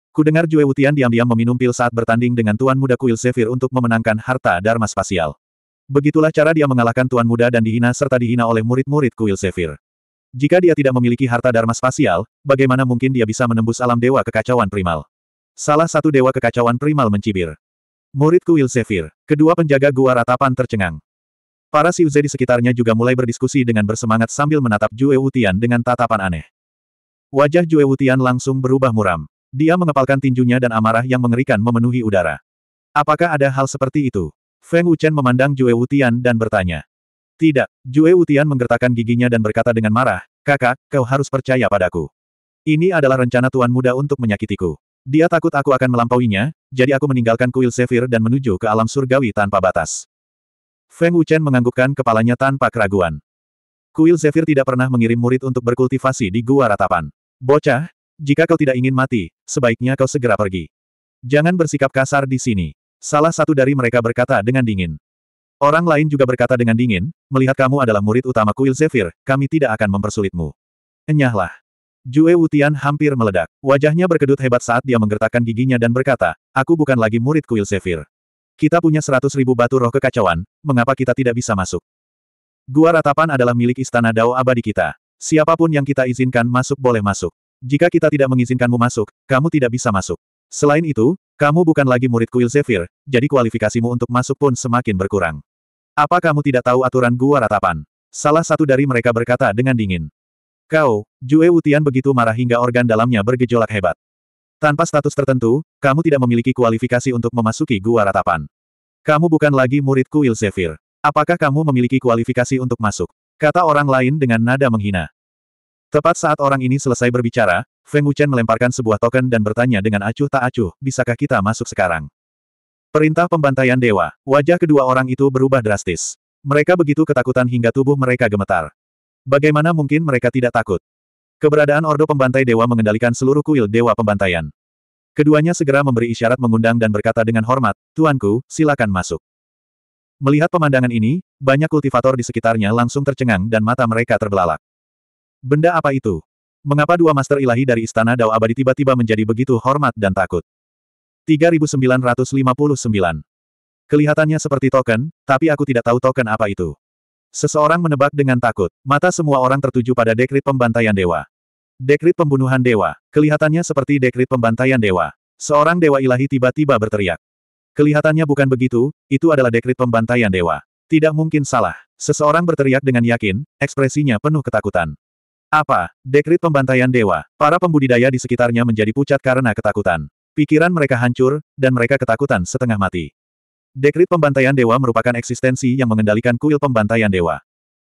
Ku dengar Jue Wutian diam-diam meminum pil saat bertanding dengan Tuan Muda Kuil Zephyr untuk memenangkan harta Dharma Spasial. Begitulah cara dia mengalahkan Tuan Muda dan dihina serta dihina oleh murid-murid Kuil Zephyr. Jika dia tidak memiliki harta Dharma Spasial, bagaimana mungkin dia bisa menembus alam Dewa Kekacauan Primal? Salah satu Dewa Kekacauan Primal mencibir. Murid Kuil Zephyr, kedua penjaga gua ratapan tercengang. Para Siuze di sekitarnya juga mulai berdiskusi dengan bersemangat sambil menatap Jue Wutian dengan tatapan aneh. Wajah Jue Wutian langsung berubah muram. Dia mengepalkan tinjunya dan amarah yang mengerikan memenuhi udara. Apakah ada hal seperti itu? Feng Wuchen memandang Jue Wutian dan bertanya. Tidak, Jue Wutian menggertakkan giginya dan berkata dengan marah, Kakak, kau harus percaya padaku. Ini adalah rencana tuan muda untuk menyakitiku. Dia takut aku akan melampauinya, jadi aku meninggalkan kuil Sefir dan menuju ke alam surgawi tanpa batas. Feng Wuchen menganggukkan kepalanya tanpa keraguan. Kuil Zephyr tidak pernah mengirim murid untuk berkultivasi di gua ratapan. Bocah, jika kau tidak ingin mati, sebaiknya kau segera pergi. Jangan bersikap kasar di sini. Salah satu dari mereka berkata dengan dingin. Orang lain juga berkata dengan dingin, melihat kamu adalah murid utama kuil Zephyr, kami tidak akan mempersulitmu. Enyahlah. Jue Wutian hampir meledak. Wajahnya berkedut hebat saat dia menggertakkan giginya dan berkata, aku bukan lagi murid kuil Zephyr. Kita punya seratus ribu batu roh kekacauan, mengapa kita tidak bisa masuk? Gua ratapan adalah milik istana Dao abadi kita. Siapapun yang kita izinkan masuk boleh masuk. Jika kita tidak mengizinkanmu masuk, kamu tidak bisa masuk. Selain itu, kamu bukan lagi murid kuil Zephyr, jadi kualifikasimu untuk masuk pun semakin berkurang. Apa kamu tidak tahu aturan gua ratapan? Salah satu dari mereka berkata dengan dingin. Kau, Jue Wutian begitu marah hingga organ dalamnya bergejolak hebat. Tanpa status tertentu, kamu tidak memiliki kualifikasi untuk memasuki gua ratapan. Kamu bukan lagi murid kuil Zephyr. Apakah kamu memiliki kualifikasi untuk masuk? Kata orang lain dengan nada menghina. Tepat saat orang ini selesai berbicara, Feng Wuchen melemparkan sebuah token dan bertanya dengan acuh tak acuh, bisakah kita masuk sekarang? Perintah pembantaian dewa, wajah kedua orang itu berubah drastis. Mereka begitu ketakutan hingga tubuh mereka gemetar. Bagaimana mungkin mereka tidak takut? Keberadaan Ordo Pembantai Dewa mengendalikan seluruh kuil Dewa Pembantaian. Keduanya segera memberi isyarat mengundang dan berkata dengan hormat, Tuanku, silakan masuk. Melihat pemandangan ini, banyak kultivator di sekitarnya langsung tercengang dan mata mereka terbelalak. Benda apa itu? Mengapa dua master ilahi dari Istana Dao Abadi tiba-tiba menjadi begitu hormat dan takut? 3959. Kelihatannya seperti token, tapi aku tidak tahu token apa itu. Seseorang menebak dengan takut. Mata semua orang tertuju pada dekrit pembantaian dewa. Dekrit pembunuhan dewa. Kelihatannya seperti dekrit pembantaian dewa. Seorang dewa ilahi tiba-tiba berteriak. Kelihatannya bukan begitu, itu adalah dekrit pembantaian dewa. Tidak mungkin salah. Seseorang berteriak dengan yakin, ekspresinya penuh ketakutan. Apa? Dekrit pembantaian dewa. Para pembudidaya di sekitarnya menjadi pucat karena ketakutan. Pikiran mereka hancur, dan mereka ketakutan setengah mati. Dekrit pembantaian dewa merupakan eksistensi yang mengendalikan kuil pembantaian dewa.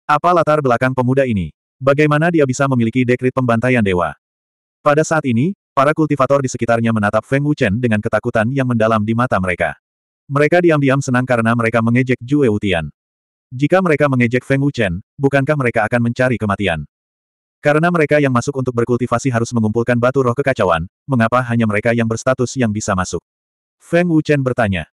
Apa latar belakang pemuda ini? Bagaimana dia bisa memiliki dekrit pembantaian dewa? Pada saat ini, para kultivator di sekitarnya menatap Feng Wuchen dengan ketakutan yang mendalam di mata mereka. Mereka diam-diam senang karena mereka mengejek Jue Wutian. Jika mereka mengejek Feng Wuchen, bukankah mereka akan mencari kematian? Karena mereka yang masuk untuk berkultivasi harus mengumpulkan batu roh kekacauan, mengapa hanya mereka yang berstatus yang bisa masuk? Feng Wuchen bertanya.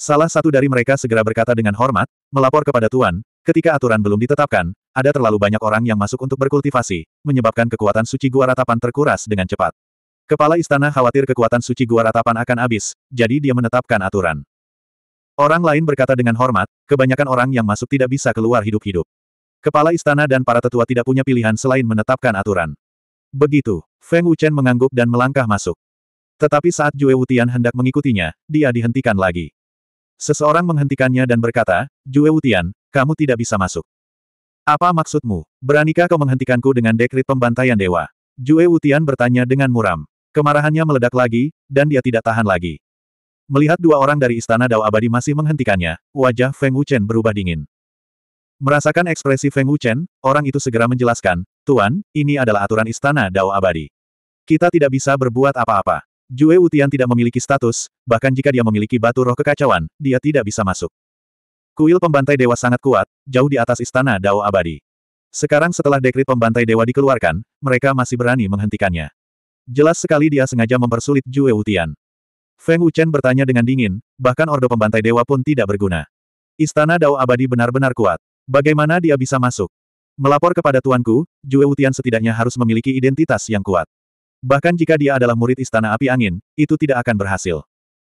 Salah satu dari mereka segera berkata dengan hormat, melapor kepada Tuan, ketika aturan belum ditetapkan, ada terlalu banyak orang yang masuk untuk berkultivasi, menyebabkan kekuatan suci gua ratapan terkuras dengan cepat. Kepala istana khawatir kekuatan suci gua ratapan akan habis, jadi dia menetapkan aturan. Orang lain berkata dengan hormat, kebanyakan orang yang masuk tidak bisa keluar hidup-hidup. Kepala istana dan para tetua tidak punya pilihan selain menetapkan aturan. Begitu, Feng Wuchen mengangguk dan melangkah masuk. Tetapi saat Jue Wutian hendak mengikutinya, dia dihentikan lagi. Seseorang menghentikannya dan berkata, Jue Wutian, kamu tidak bisa masuk. Apa maksudmu? Beranikah kau menghentikanku dengan dekrit pembantaian dewa? Jue Wutian bertanya dengan muram. Kemarahannya meledak lagi, dan dia tidak tahan lagi. Melihat dua orang dari Istana Dao Abadi masih menghentikannya, wajah Feng Wuchen berubah dingin. Merasakan ekspresi Feng Wuchen, orang itu segera menjelaskan, Tuan, ini adalah aturan Istana Dao Abadi. Kita tidak bisa berbuat apa-apa. Jue Utian tidak memiliki status, bahkan jika dia memiliki batu roh kekacauan, dia tidak bisa masuk. Kuil pembantai dewa sangat kuat, jauh di atas istana Dao Abadi. Sekarang setelah dekrit pembantai dewa dikeluarkan, mereka masih berani menghentikannya. Jelas sekali dia sengaja mempersulit Jue Utian. Feng Wuchen bertanya dengan dingin, bahkan ordo pembantai dewa pun tidak berguna. Istana Dao Abadi benar-benar kuat. Bagaimana dia bisa masuk? Melapor kepada tuanku, Jue Wutian setidaknya harus memiliki identitas yang kuat. Bahkan jika dia adalah murid Istana Api Angin, itu tidak akan berhasil.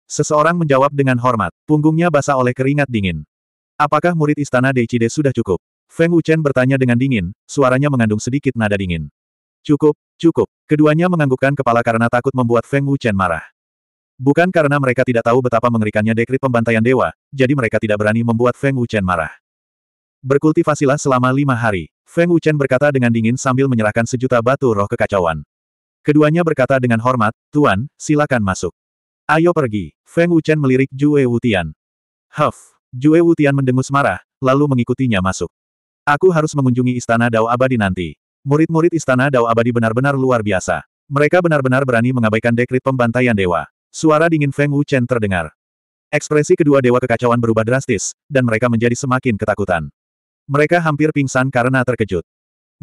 Seseorang menjawab dengan hormat, punggungnya basah oleh keringat dingin. Apakah murid Istana Deichide sudah cukup? Feng Wuchen bertanya dengan dingin, suaranya mengandung sedikit nada dingin. Cukup, cukup. Keduanya menganggukkan kepala karena takut membuat Feng Wuchen marah. Bukan karena mereka tidak tahu betapa mengerikannya dekrit pembantaian dewa, jadi mereka tidak berani membuat Feng Wuchen marah. Berkultivasilah selama lima hari, Feng Wuchen berkata dengan dingin sambil menyerahkan sejuta batu roh kekacauan. Keduanya berkata dengan hormat, Tuan, silakan masuk. Ayo pergi. Feng Wuchen melirik Jue Wutian. Huff. Jue Wutian mendengus marah, lalu mengikutinya masuk. Aku harus mengunjungi istana Dao Abadi nanti. Murid-murid istana Dao Abadi benar-benar luar biasa. Mereka benar-benar berani mengabaikan dekrit pembantaian dewa. Suara dingin Feng Wuchen terdengar. Ekspresi kedua dewa kekacauan berubah drastis, dan mereka menjadi semakin ketakutan. Mereka hampir pingsan karena terkejut.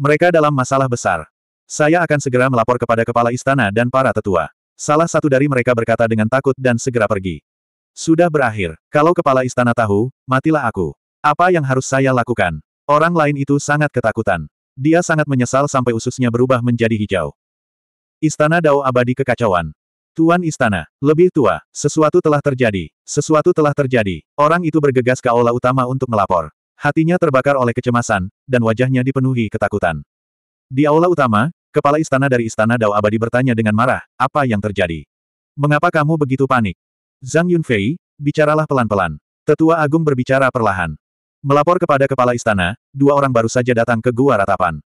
Mereka dalam masalah besar. Saya akan segera melapor kepada kepala istana dan para tetua. Salah satu dari mereka berkata dengan takut dan segera pergi. Sudah berakhir. Kalau kepala istana tahu, matilah aku. Apa yang harus saya lakukan? Orang lain itu sangat ketakutan. Dia sangat menyesal sampai ususnya berubah menjadi hijau. Istana Dao abadi kekacauan. Tuan istana, lebih tua, sesuatu telah terjadi, sesuatu telah terjadi. Orang itu bergegas ke aula utama untuk melapor. Hatinya terbakar oleh kecemasan, dan wajahnya dipenuhi ketakutan. Di aula utama, Kepala istana dari istana Dao Abadi bertanya dengan marah, apa yang terjadi? Mengapa kamu begitu panik? Zhang Yunfei, bicaralah pelan-pelan. Tetua Agung berbicara perlahan. Melapor kepada kepala istana, dua orang baru saja datang ke Gua Ratapan.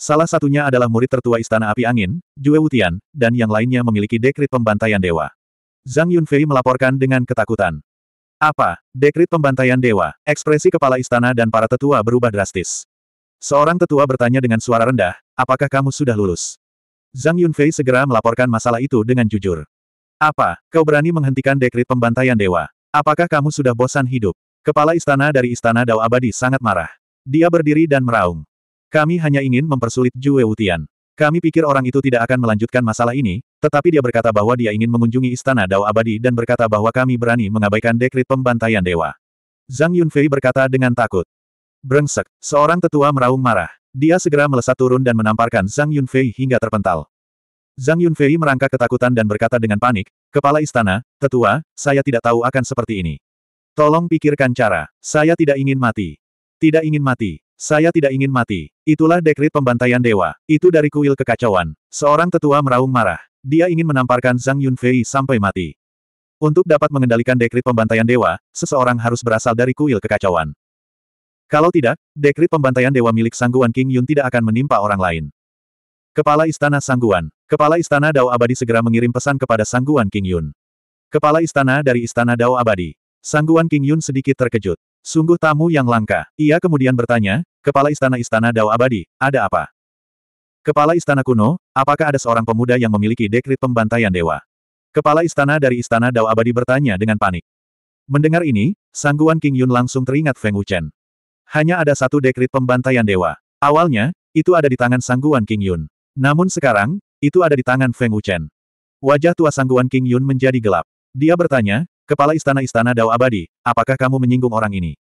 Salah satunya adalah murid tertua Istana Api Angin, Jue Wutian, dan yang lainnya memiliki dekrit pembantaian dewa. Zhang Yunfei melaporkan dengan ketakutan. Apa? Dekrit pembantaian dewa. Ekspresi kepala istana dan para tetua berubah drastis. Seorang tetua bertanya dengan suara rendah, apakah kamu sudah lulus? Zhang Yunfei segera melaporkan masalah itu dengan jujur. Apa, kau berani menghentikan dekrit pembantaian dewa? Apakah kamu sudah bosan hidup? Kepala istana dari istana Dao Abadi sangat marah. Dia berdiri dan meraung. Kami hanya ingin mempersulit Jue Wutian. Kami pikir orang itu tidak akan melanjutkan masalah ini, tetapi dia berkata bahwa dia ingin mengunjungi istana Dao Abadi dan berkata bahwa kami berani mengabaikan dekrit pembantaian dewa. Zhang Yunfei berkata dengan takut. Brengsek, seorang tetua meraung marah. Dia segera melesat turun dan menamparkan Zhang Yunfei hingga terpental. Zhang Yunfei merangkak ketakutan dan berkata dengan panik, Kepala Istana, tetua, saya tidak tahu akan seperti ini. Tolong pikirkan cara, saya tidak ingin mati. Tidak ingin mati, saya tidak ingin mati. Itulah dekrit pembantaian dewa, itu dari kuil kekacauan. Seorang tetua meraung marah. Dia ingin menamparkan Zhang Yunfei sampai mati. Untuk dapat mengendalikan dekrit pembantaian dewa, seseorang harus berasal dari kuil kekacauan. Kalau tidak, dekrit pembantaian dewa milik Sangguan King Yun tidak akan menimpa orang lain. Kepala Istana Sangguan. Kepala Istana Dao Abadi segera mengirim pesan kepada Sangguan King Yun. Kepala Istana dari Istana Dao Abadi. Sangguan King Yun sedikit terkejut. Sungguh tamu yang langka. Ia kemudian bertanya, Kepala Istana Istana Dao Abadi, ada apa? Kepala Istana kuno, apakah ada seorang pemuda yang memiliki dekrit pembantaian dewa? Kepala Istana dari Istana Dao Abadi bertanya dengan panik. Mendengar ini, Sangguan King Yun langsung teringat Feng Wuchen. Hanya ada satu dekrit pembantaian dewa. Awalnya, itu ada di tangan sangguan King Yun. Namun sekarang, itu ada di tangan Feng Wuchen. Wajah tua sangguan King Yun menjadi gelap. Dia bertanya, Kepala Istana-Istana Dao Abadi, apakah kamu menyinggung orang ini?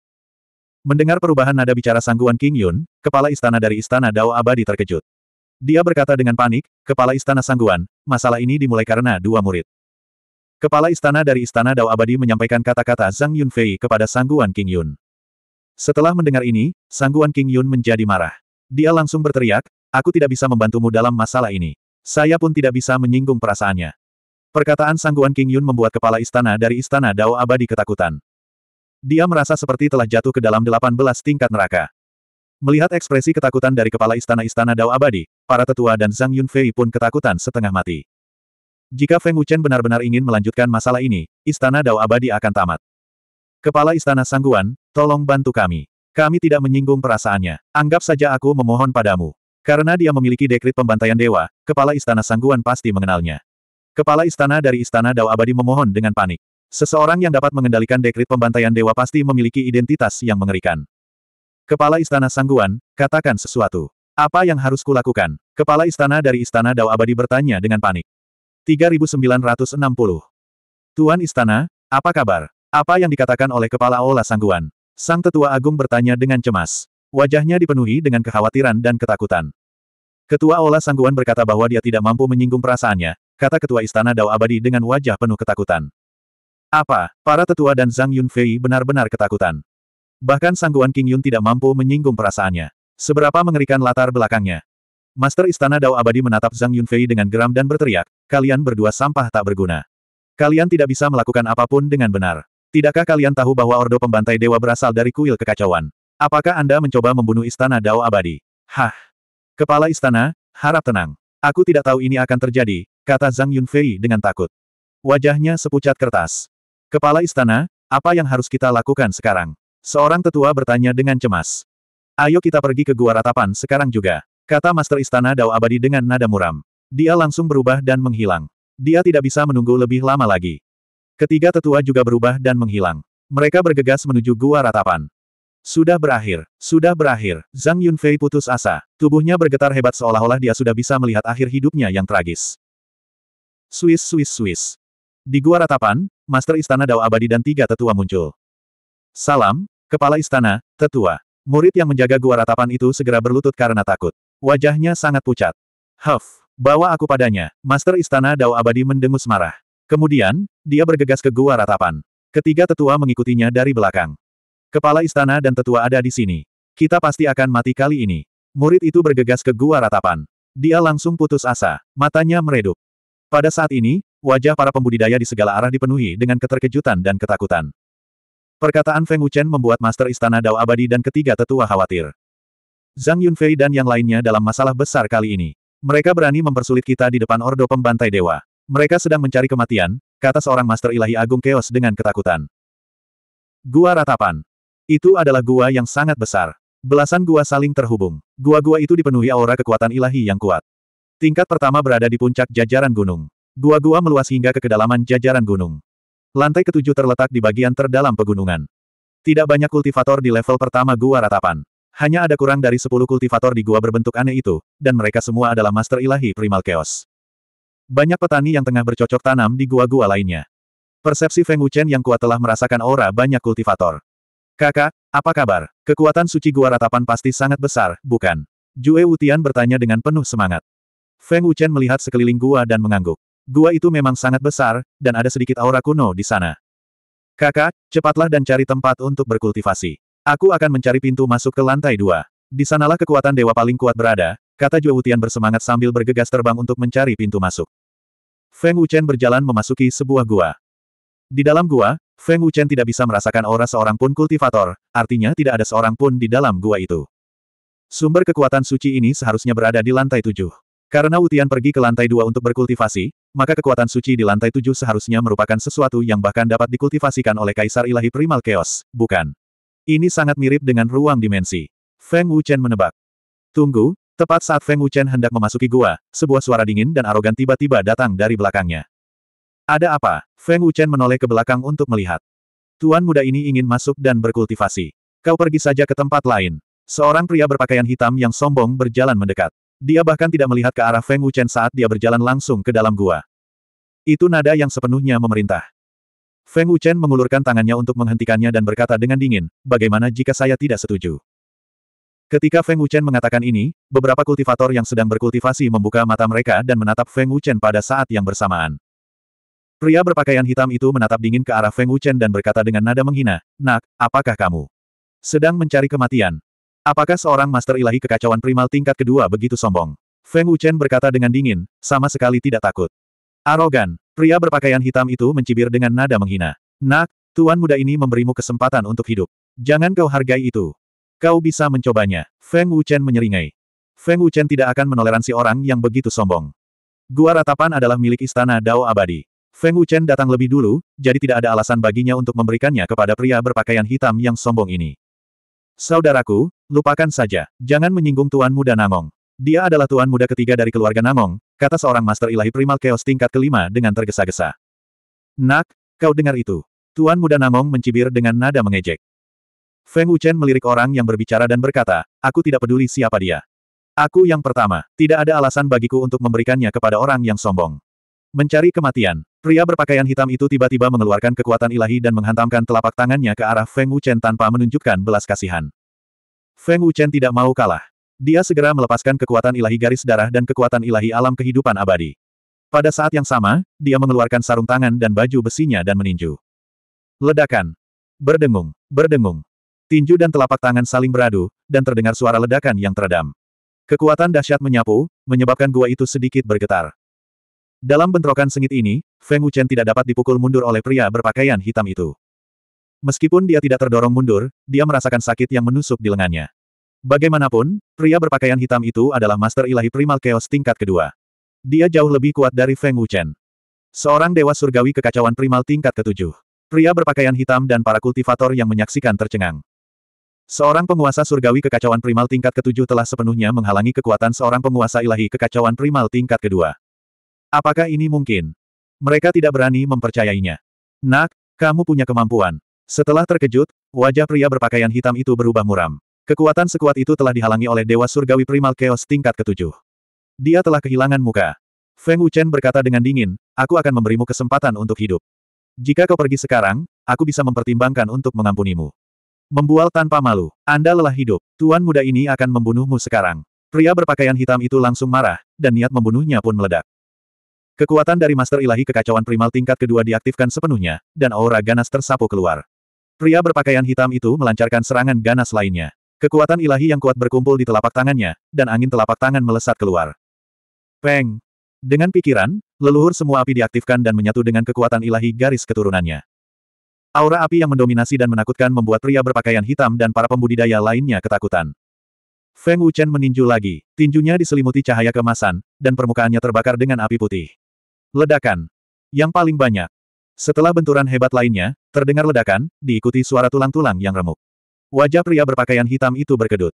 Mendengar perubahan nada bicara sangguan King Yun, kepala istana dari Istana Dao Abadi terkejut. Dia berkata dengan panik, kepala istana sangguan, masalah ini dimulai karena dua murid. Kepala istana dari Istana Dao Abadi menyampaikan kata-kata Zhang Yunfei kepada sangguan King Yun. Setelah mendengar ini, sangguan King Yun menjadi marah. Dia langsung berteriak, aku tidak bisa membantumu dalam masalah ini. Saya pun tidak bisa menyinggung perasaannya. Perkataan sangguan King Yun membuat kepala istana dari istana Dao abadi ketakutan. Dia merasa seperti telah jatuh ke dalam 18 tingkat neraka. Melihat ekspresi ketakutan dari kepala istana-istana Dao abadi, para tetua dan Zhang Yunfei pun ketakutan setengah mati. Jika Feng Wuchen benar-benar ingin melanjutkan masalah ini, istana Dao abadi akan tamat. Kepala Istana Sangguan, tolong bantu kami. Kami tidak menyinggung perasaannya. Anggap saja aku memohon padamu. Karena dia memiliki dekrit pembantaian dewa, Kepala Istana Sangguan pasti mengenalnya. Kepala Istana dari Istana Dao Abadi memohon dengan panik. Seseorang yang dapat mengendalikan dekrit pembantaian dewa pasti memiliki identitas yang mengerikan. Kepala Istana Sangguan, katakan sesuatu. Apa yang harus kulakukan? Kepala Istana dari Istana Dao Abadi bertanya dengan panik. 3960. Tuan Istana, apa kabar? Apa yang dikatakan oleh kepala Ola Sangguan? Sang tetua agung bertanya dengan cemas. Wajahnya dipenuhi dengan kekhawatiran dan ketakutan. Ketua Ola Sangguan berkata bahwa dia tidak mampu menyinggung perasaannya, kata ketua istana Dao Abadi dengan wajah penuh ketakutan. Apa, para tetua dan Zhang Yunfei benar-benar ketakutan. Bahkan Sangguan King Yun tidak mampu menyinggung perasaannya. Seberapa mengerikan latar belakangnya. Master Istana Dao Abadi menatap Zhang Yunfei dengan geram dan berteriak, kalian berdua sampah tak berguna. Kalian tidak bisa melakukan apapun dengan benar. Tidakkah kalian tahu bahwa Ordo Pembantai Dewa berasal dari kuil kekacauan? Apakah Anda mencoba membunuh istana Dao Abadi? Hah! Kepala istana, harap tenang. Aku tidak tahu ini akan terjadi, kata Zhang Yunfei dengan takut. Wajahnya sepucat kertas. Kepala istana, apa yang harus kita lakukan sekarang? Seorang tetua bertanya dengan cemas. Ayo kita pergi ke gua ratapan sekarang juga, kata Master Istana Dao Abadi dengan nada muram. Dia langsung berubah dan menghilang. Dia tidak bisa menunggu lebih lama lagi. Ketiga tetua juga berubah dan menghilang. Mereka bergegas menuju gua ratapan. Sudah berakhir, sudah berakhir, Zhang Yunfei putus asa. Tubuhnya bergetar hebat seolah-olah dia sudah bisa melihat akhir hidupnya yang tragis. Swiss, Swiss, Swiss. Di gua ratapan, Master Istana Dao Abadi dan tiga tetua muncul. Salam, Kepala Istana, Tetua. Murid yang menjaga gua ratapan itu segera berlutut karena takut. Wajahnya sangat pucat. Huff, bawa aku padanya, Master Istana Dao Abadi mendengus marah. Kemudian, dia bergegas ke gua ratapan. Ketiga tetua mengikutinya dari belakang. Kepala istana dan tetua ada di sini. Kita pasti akan mati kali ini. Murid itu bergegas ke gua ratapan. Dia langsung putus asa, matanya meredup. Pada saat ini, wajah para pembudidaya di segala arah dipenuhi dengan keterkejutan dan ketakutan. Perkataan Feng Wuchen membuat Master Istana Dao Abadi dan ketiga tetua khawatir. Zhang Yunfei dan yang lainnya dalam masalah besar kali ini. Mereka berani mempersulit kita di depan Ordo Pembantai Dewa. Mereka sedang mencari kematian, kata seorang Master Ilahi Agung Keos dengan ketakutan. Gua Ratapan. Itu adalah gua yang sangat besar. Belasan gua saling terhubung. Gua-gua itu dipenuhi aura kekuatan ilahi yang kuat. Tingkat pertama berada di puncak jajaran gunung. Gua-gua meluas hingga ke kedalaman jajaran gunung. Lantai ketujuh terletak di bagian terdalam pegunungan. Tidak banyak kultivator di level pertama gua ratapan. Hanya ada kurang dari sepuluh kultivator di gua berbentuk aneh itu, dan mereka semua adalah master ilahi primal chaos. Banyak petani yang tengah bercocok tanam di gua-gua lainnya. Persepsi Feng Wuchen yang kuat telah merasakan aura banyak kultivator. Kakak, apa kabar? Kekuatan suci gua ratapan pasti sangat besar, bukan? Jue Wutian bertanya dengan penuh semangat. Feng Wuchen melihat sekeliling gua dan mengangguk. Gua itu memang sangat besar, dan ada sedikit aura kuno di sana. Kakak, cepatlah dan cari tempat untuk berkultivasi. Aku akan mencari pintu masuk ke lantai dua. Di sanalah kekuatan dewa paling kuat berada, kata Jue Wutian bersemangat sambil bergegas terbang untuk mencari pintu masuk. Feng Wuchen berjalan memasuki sebuah gua. Di dalam gua, Feng Wuchen tidak bisa merasakan aura seorang pun kultivator, artinya tidak ada seorang pun di dalam gua itu. Sumber kekuatan suci ini seharusnya berada di lantai tujuh. Karena Utian pergi ke lantai dua untuk berkultivasi, maka kekuatan suci di lantai tujuh seharusnya merupakan sesuatu yang bahkan dapat dikultivasikan oleh Kaisar Ilahi Primal Chaos, bukan? Ini sangat mirip dengan ruang dimensi. Feng Wuchen menebak. Tunggu, Tepat saat Feng Wuchen hendak memasuki gua, sebuah suara dingin dan arogan tiba-tiba datang dari belakangnya. Ada apa? Feng Wuchen menoleh ke belakang untuk melihat. Tuan muda ini ingin masuk dan berkultivasi. Kau pergi saja ke tempat lain. Seorang pria berpakaian hitam yang sombong berjalan mendekat. Dia bahkan tidak melihat ke arah Feng Wuchen saat dia berjalan langsung ke dalam gua. Itu nada yang sepenuhnya memerintah. Feng Wuchen mengulurkan tangannya untuk menghentikannya dan berkata dengan dingin, bagaimana jika saya tidak setuju? Ketika Feng Wuchen mengatakan ini, beberapa kultivator yang sedang berkultivasi membuka mata mereka dan menatap Feng Wuchen pada saat yang bersamaan. Pria berpakaian hitam itu menatap dingin ke arah Feng Wuchen dan berkata dengan nada menghina, Nak, apakah kamu sedang mencari kematian? Apakah seorang master ilahi kekacauan primal tingkat kedua begitu sombong? Feng Wuchen berkata dengan dingin, sama sekali tidak takut. Arogan, pria berpakaian hitam itu mencibir dengan nada menghina. Nak, tuan muda ini memberimu kesempatan untuk hidup. Jangan kau hargai itu. Kau bisa mencobanya. Feng Wuchen menyeringai. Feng Wuchen tidak akan menoleransi orang yang begitu sombong. Gua ratapan adalah milik istana Dao Abadi. Feng Wuchen datang lebih dulu, jadi tidak ada alasan baginya untuk memberikannya kepada pria berpakaian hitam yang sombong ini. Saudaraku, lupakan saja. Jangan menyinggung Tuan Muda Namong. Dia adalah Tuan Muda ketiga dari keluarga Namong, kata seorang Master Ilahi Primal Chaos tingkat kelima dengan tergesa-gesa. Nak, kau dengar itu. Tuan Muda Namong mencibir dengan nada mengejek. Feng Wuchen melirik orang yang berbicara dan berkata, aku tidak peduli siapa dia. Aku yang pertama, tidak ada alasan bagiku untuk memberikannya kepada orang yang sombong. Mencari kematian, pria berpakaian hitam itu tiba-tiba mengeluarkan kekuatan ilahi dan menghantamkan telapak tangannya ke arah Feng Wuchen tanpa menunjukkan belas kasihan. Feng Wuchen tidak mau kalah. Dia segera melepaskan kekuatan ilahi garis darah dan kekuatan ilahi alam kehidupan abadi. Pada saat yang sama, dia mengeluarkan sarung tangan dan baju besinya dan meninju. Ledakan. Berdengung, berdengung, Tinju dan telapak tangan saling beradu, dan terdengar suara ledakan yang teredam. Kekuatan dahsyat menyapu, menyebabkan gua itu sedikit bergetar. Dalam bentrokan sengit ini, Feng Wuchen tidak dapat dipukul mundur oleh pria berpakaian hitam itu. Meskipun dia tidak terdorong mundur, dia merasakan sakit yang menusuk di lengannya. Bagaimanapun, pria berpakaian hitam itu adalah Master Ilahi Primal Chaos tingkat kedua. Dia jauh lebih kuat dari Feng Wuchen. Seorang dewa surgawi kekacauan primal tingkat ketujuh. Pria berpakaian hitam dan para kultivator yang menyaksikan tercengang. Seorang penguasa surgawi kekacauan primal tingkat ketujuh telah sepenuhnya menghalangi kekuatan seorang penguasa ilahi kekacauan primal tingkat kedua. Apakah ini mungkin? Mereka tidak berani mempercayainya. Nak, kamu punya kemampuan. Setelah terkejut, wajah pria berpakaian hitam itu berubah muram. Kekuatan sekuat itu telah dihalangi oleh Dewa Surgawi Primal Chaos tingkat ketujuh. Dia telah kehilangan muka. Feng Wuchen berkata dengan dingin, aku akan memberimu kesempatan untuk hidup. Jika kau pergi sekarang, aku bisa mempertimbangkan untuk mengampunimu. Membual tanpa malu. Anda lelah hidup. Tuan muda ini akan membunuhmu sekarang. Pria berpakaian hitam itu langsung marah, dan niat membunuhnya pun meledak. Kekuatan dari Master Ilahi Kekacauan Primal tingkat kedua diaktifkan sepenuhnya, dan aura ganas tersapu keluar. Pria berpakaian hitam itu melancarkan serangan ganas lainnya. Kekuatan ilahi yang kuat berkumpul di telapak tangannya, dan angin telapak tangan melesat keluar. Peng! Dengan pikiran, leluhur semua api diaktifkan dan menyatu dengan kekuatan ilahi garis keturunannya. Aura api yang mendominasi dan menakutkan membuat pria berpakaian hitam dan para pembudidaya lainnya ketakutan. Feng Wuchen meninju lagi, tinjunya diselimuti cahaya kemasan, dan permukaannya terbakar dengan api putih. Ledakan. Yang paling banyak. Setelah benturan hebat lainnya, terdengar ledakan, diikuti suara tulang-tulang yang remuk. Wajah pria berpakaian hitam itu berkedut.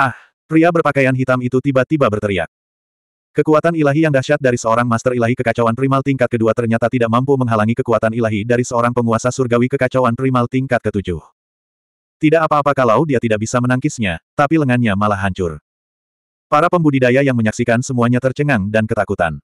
Ah! Pria berpakaian hitam itu tiba-tiba berteriak. Kekuatan ilahi yang dahsyat dari seorang master ilahi kekacauan primal tingkat kedua ternyata tidak mampu menghalangi kekuatan ilahi dari seorang penguasa surgawi kekacauan primal tingkat ketujuh. Tidak apa-apa kalau dia tidak bisa menangkisnya, tapi lengannya malah hancur. Para pembudidaya yang menyaksikan semuanya tercengang dan ketakutan.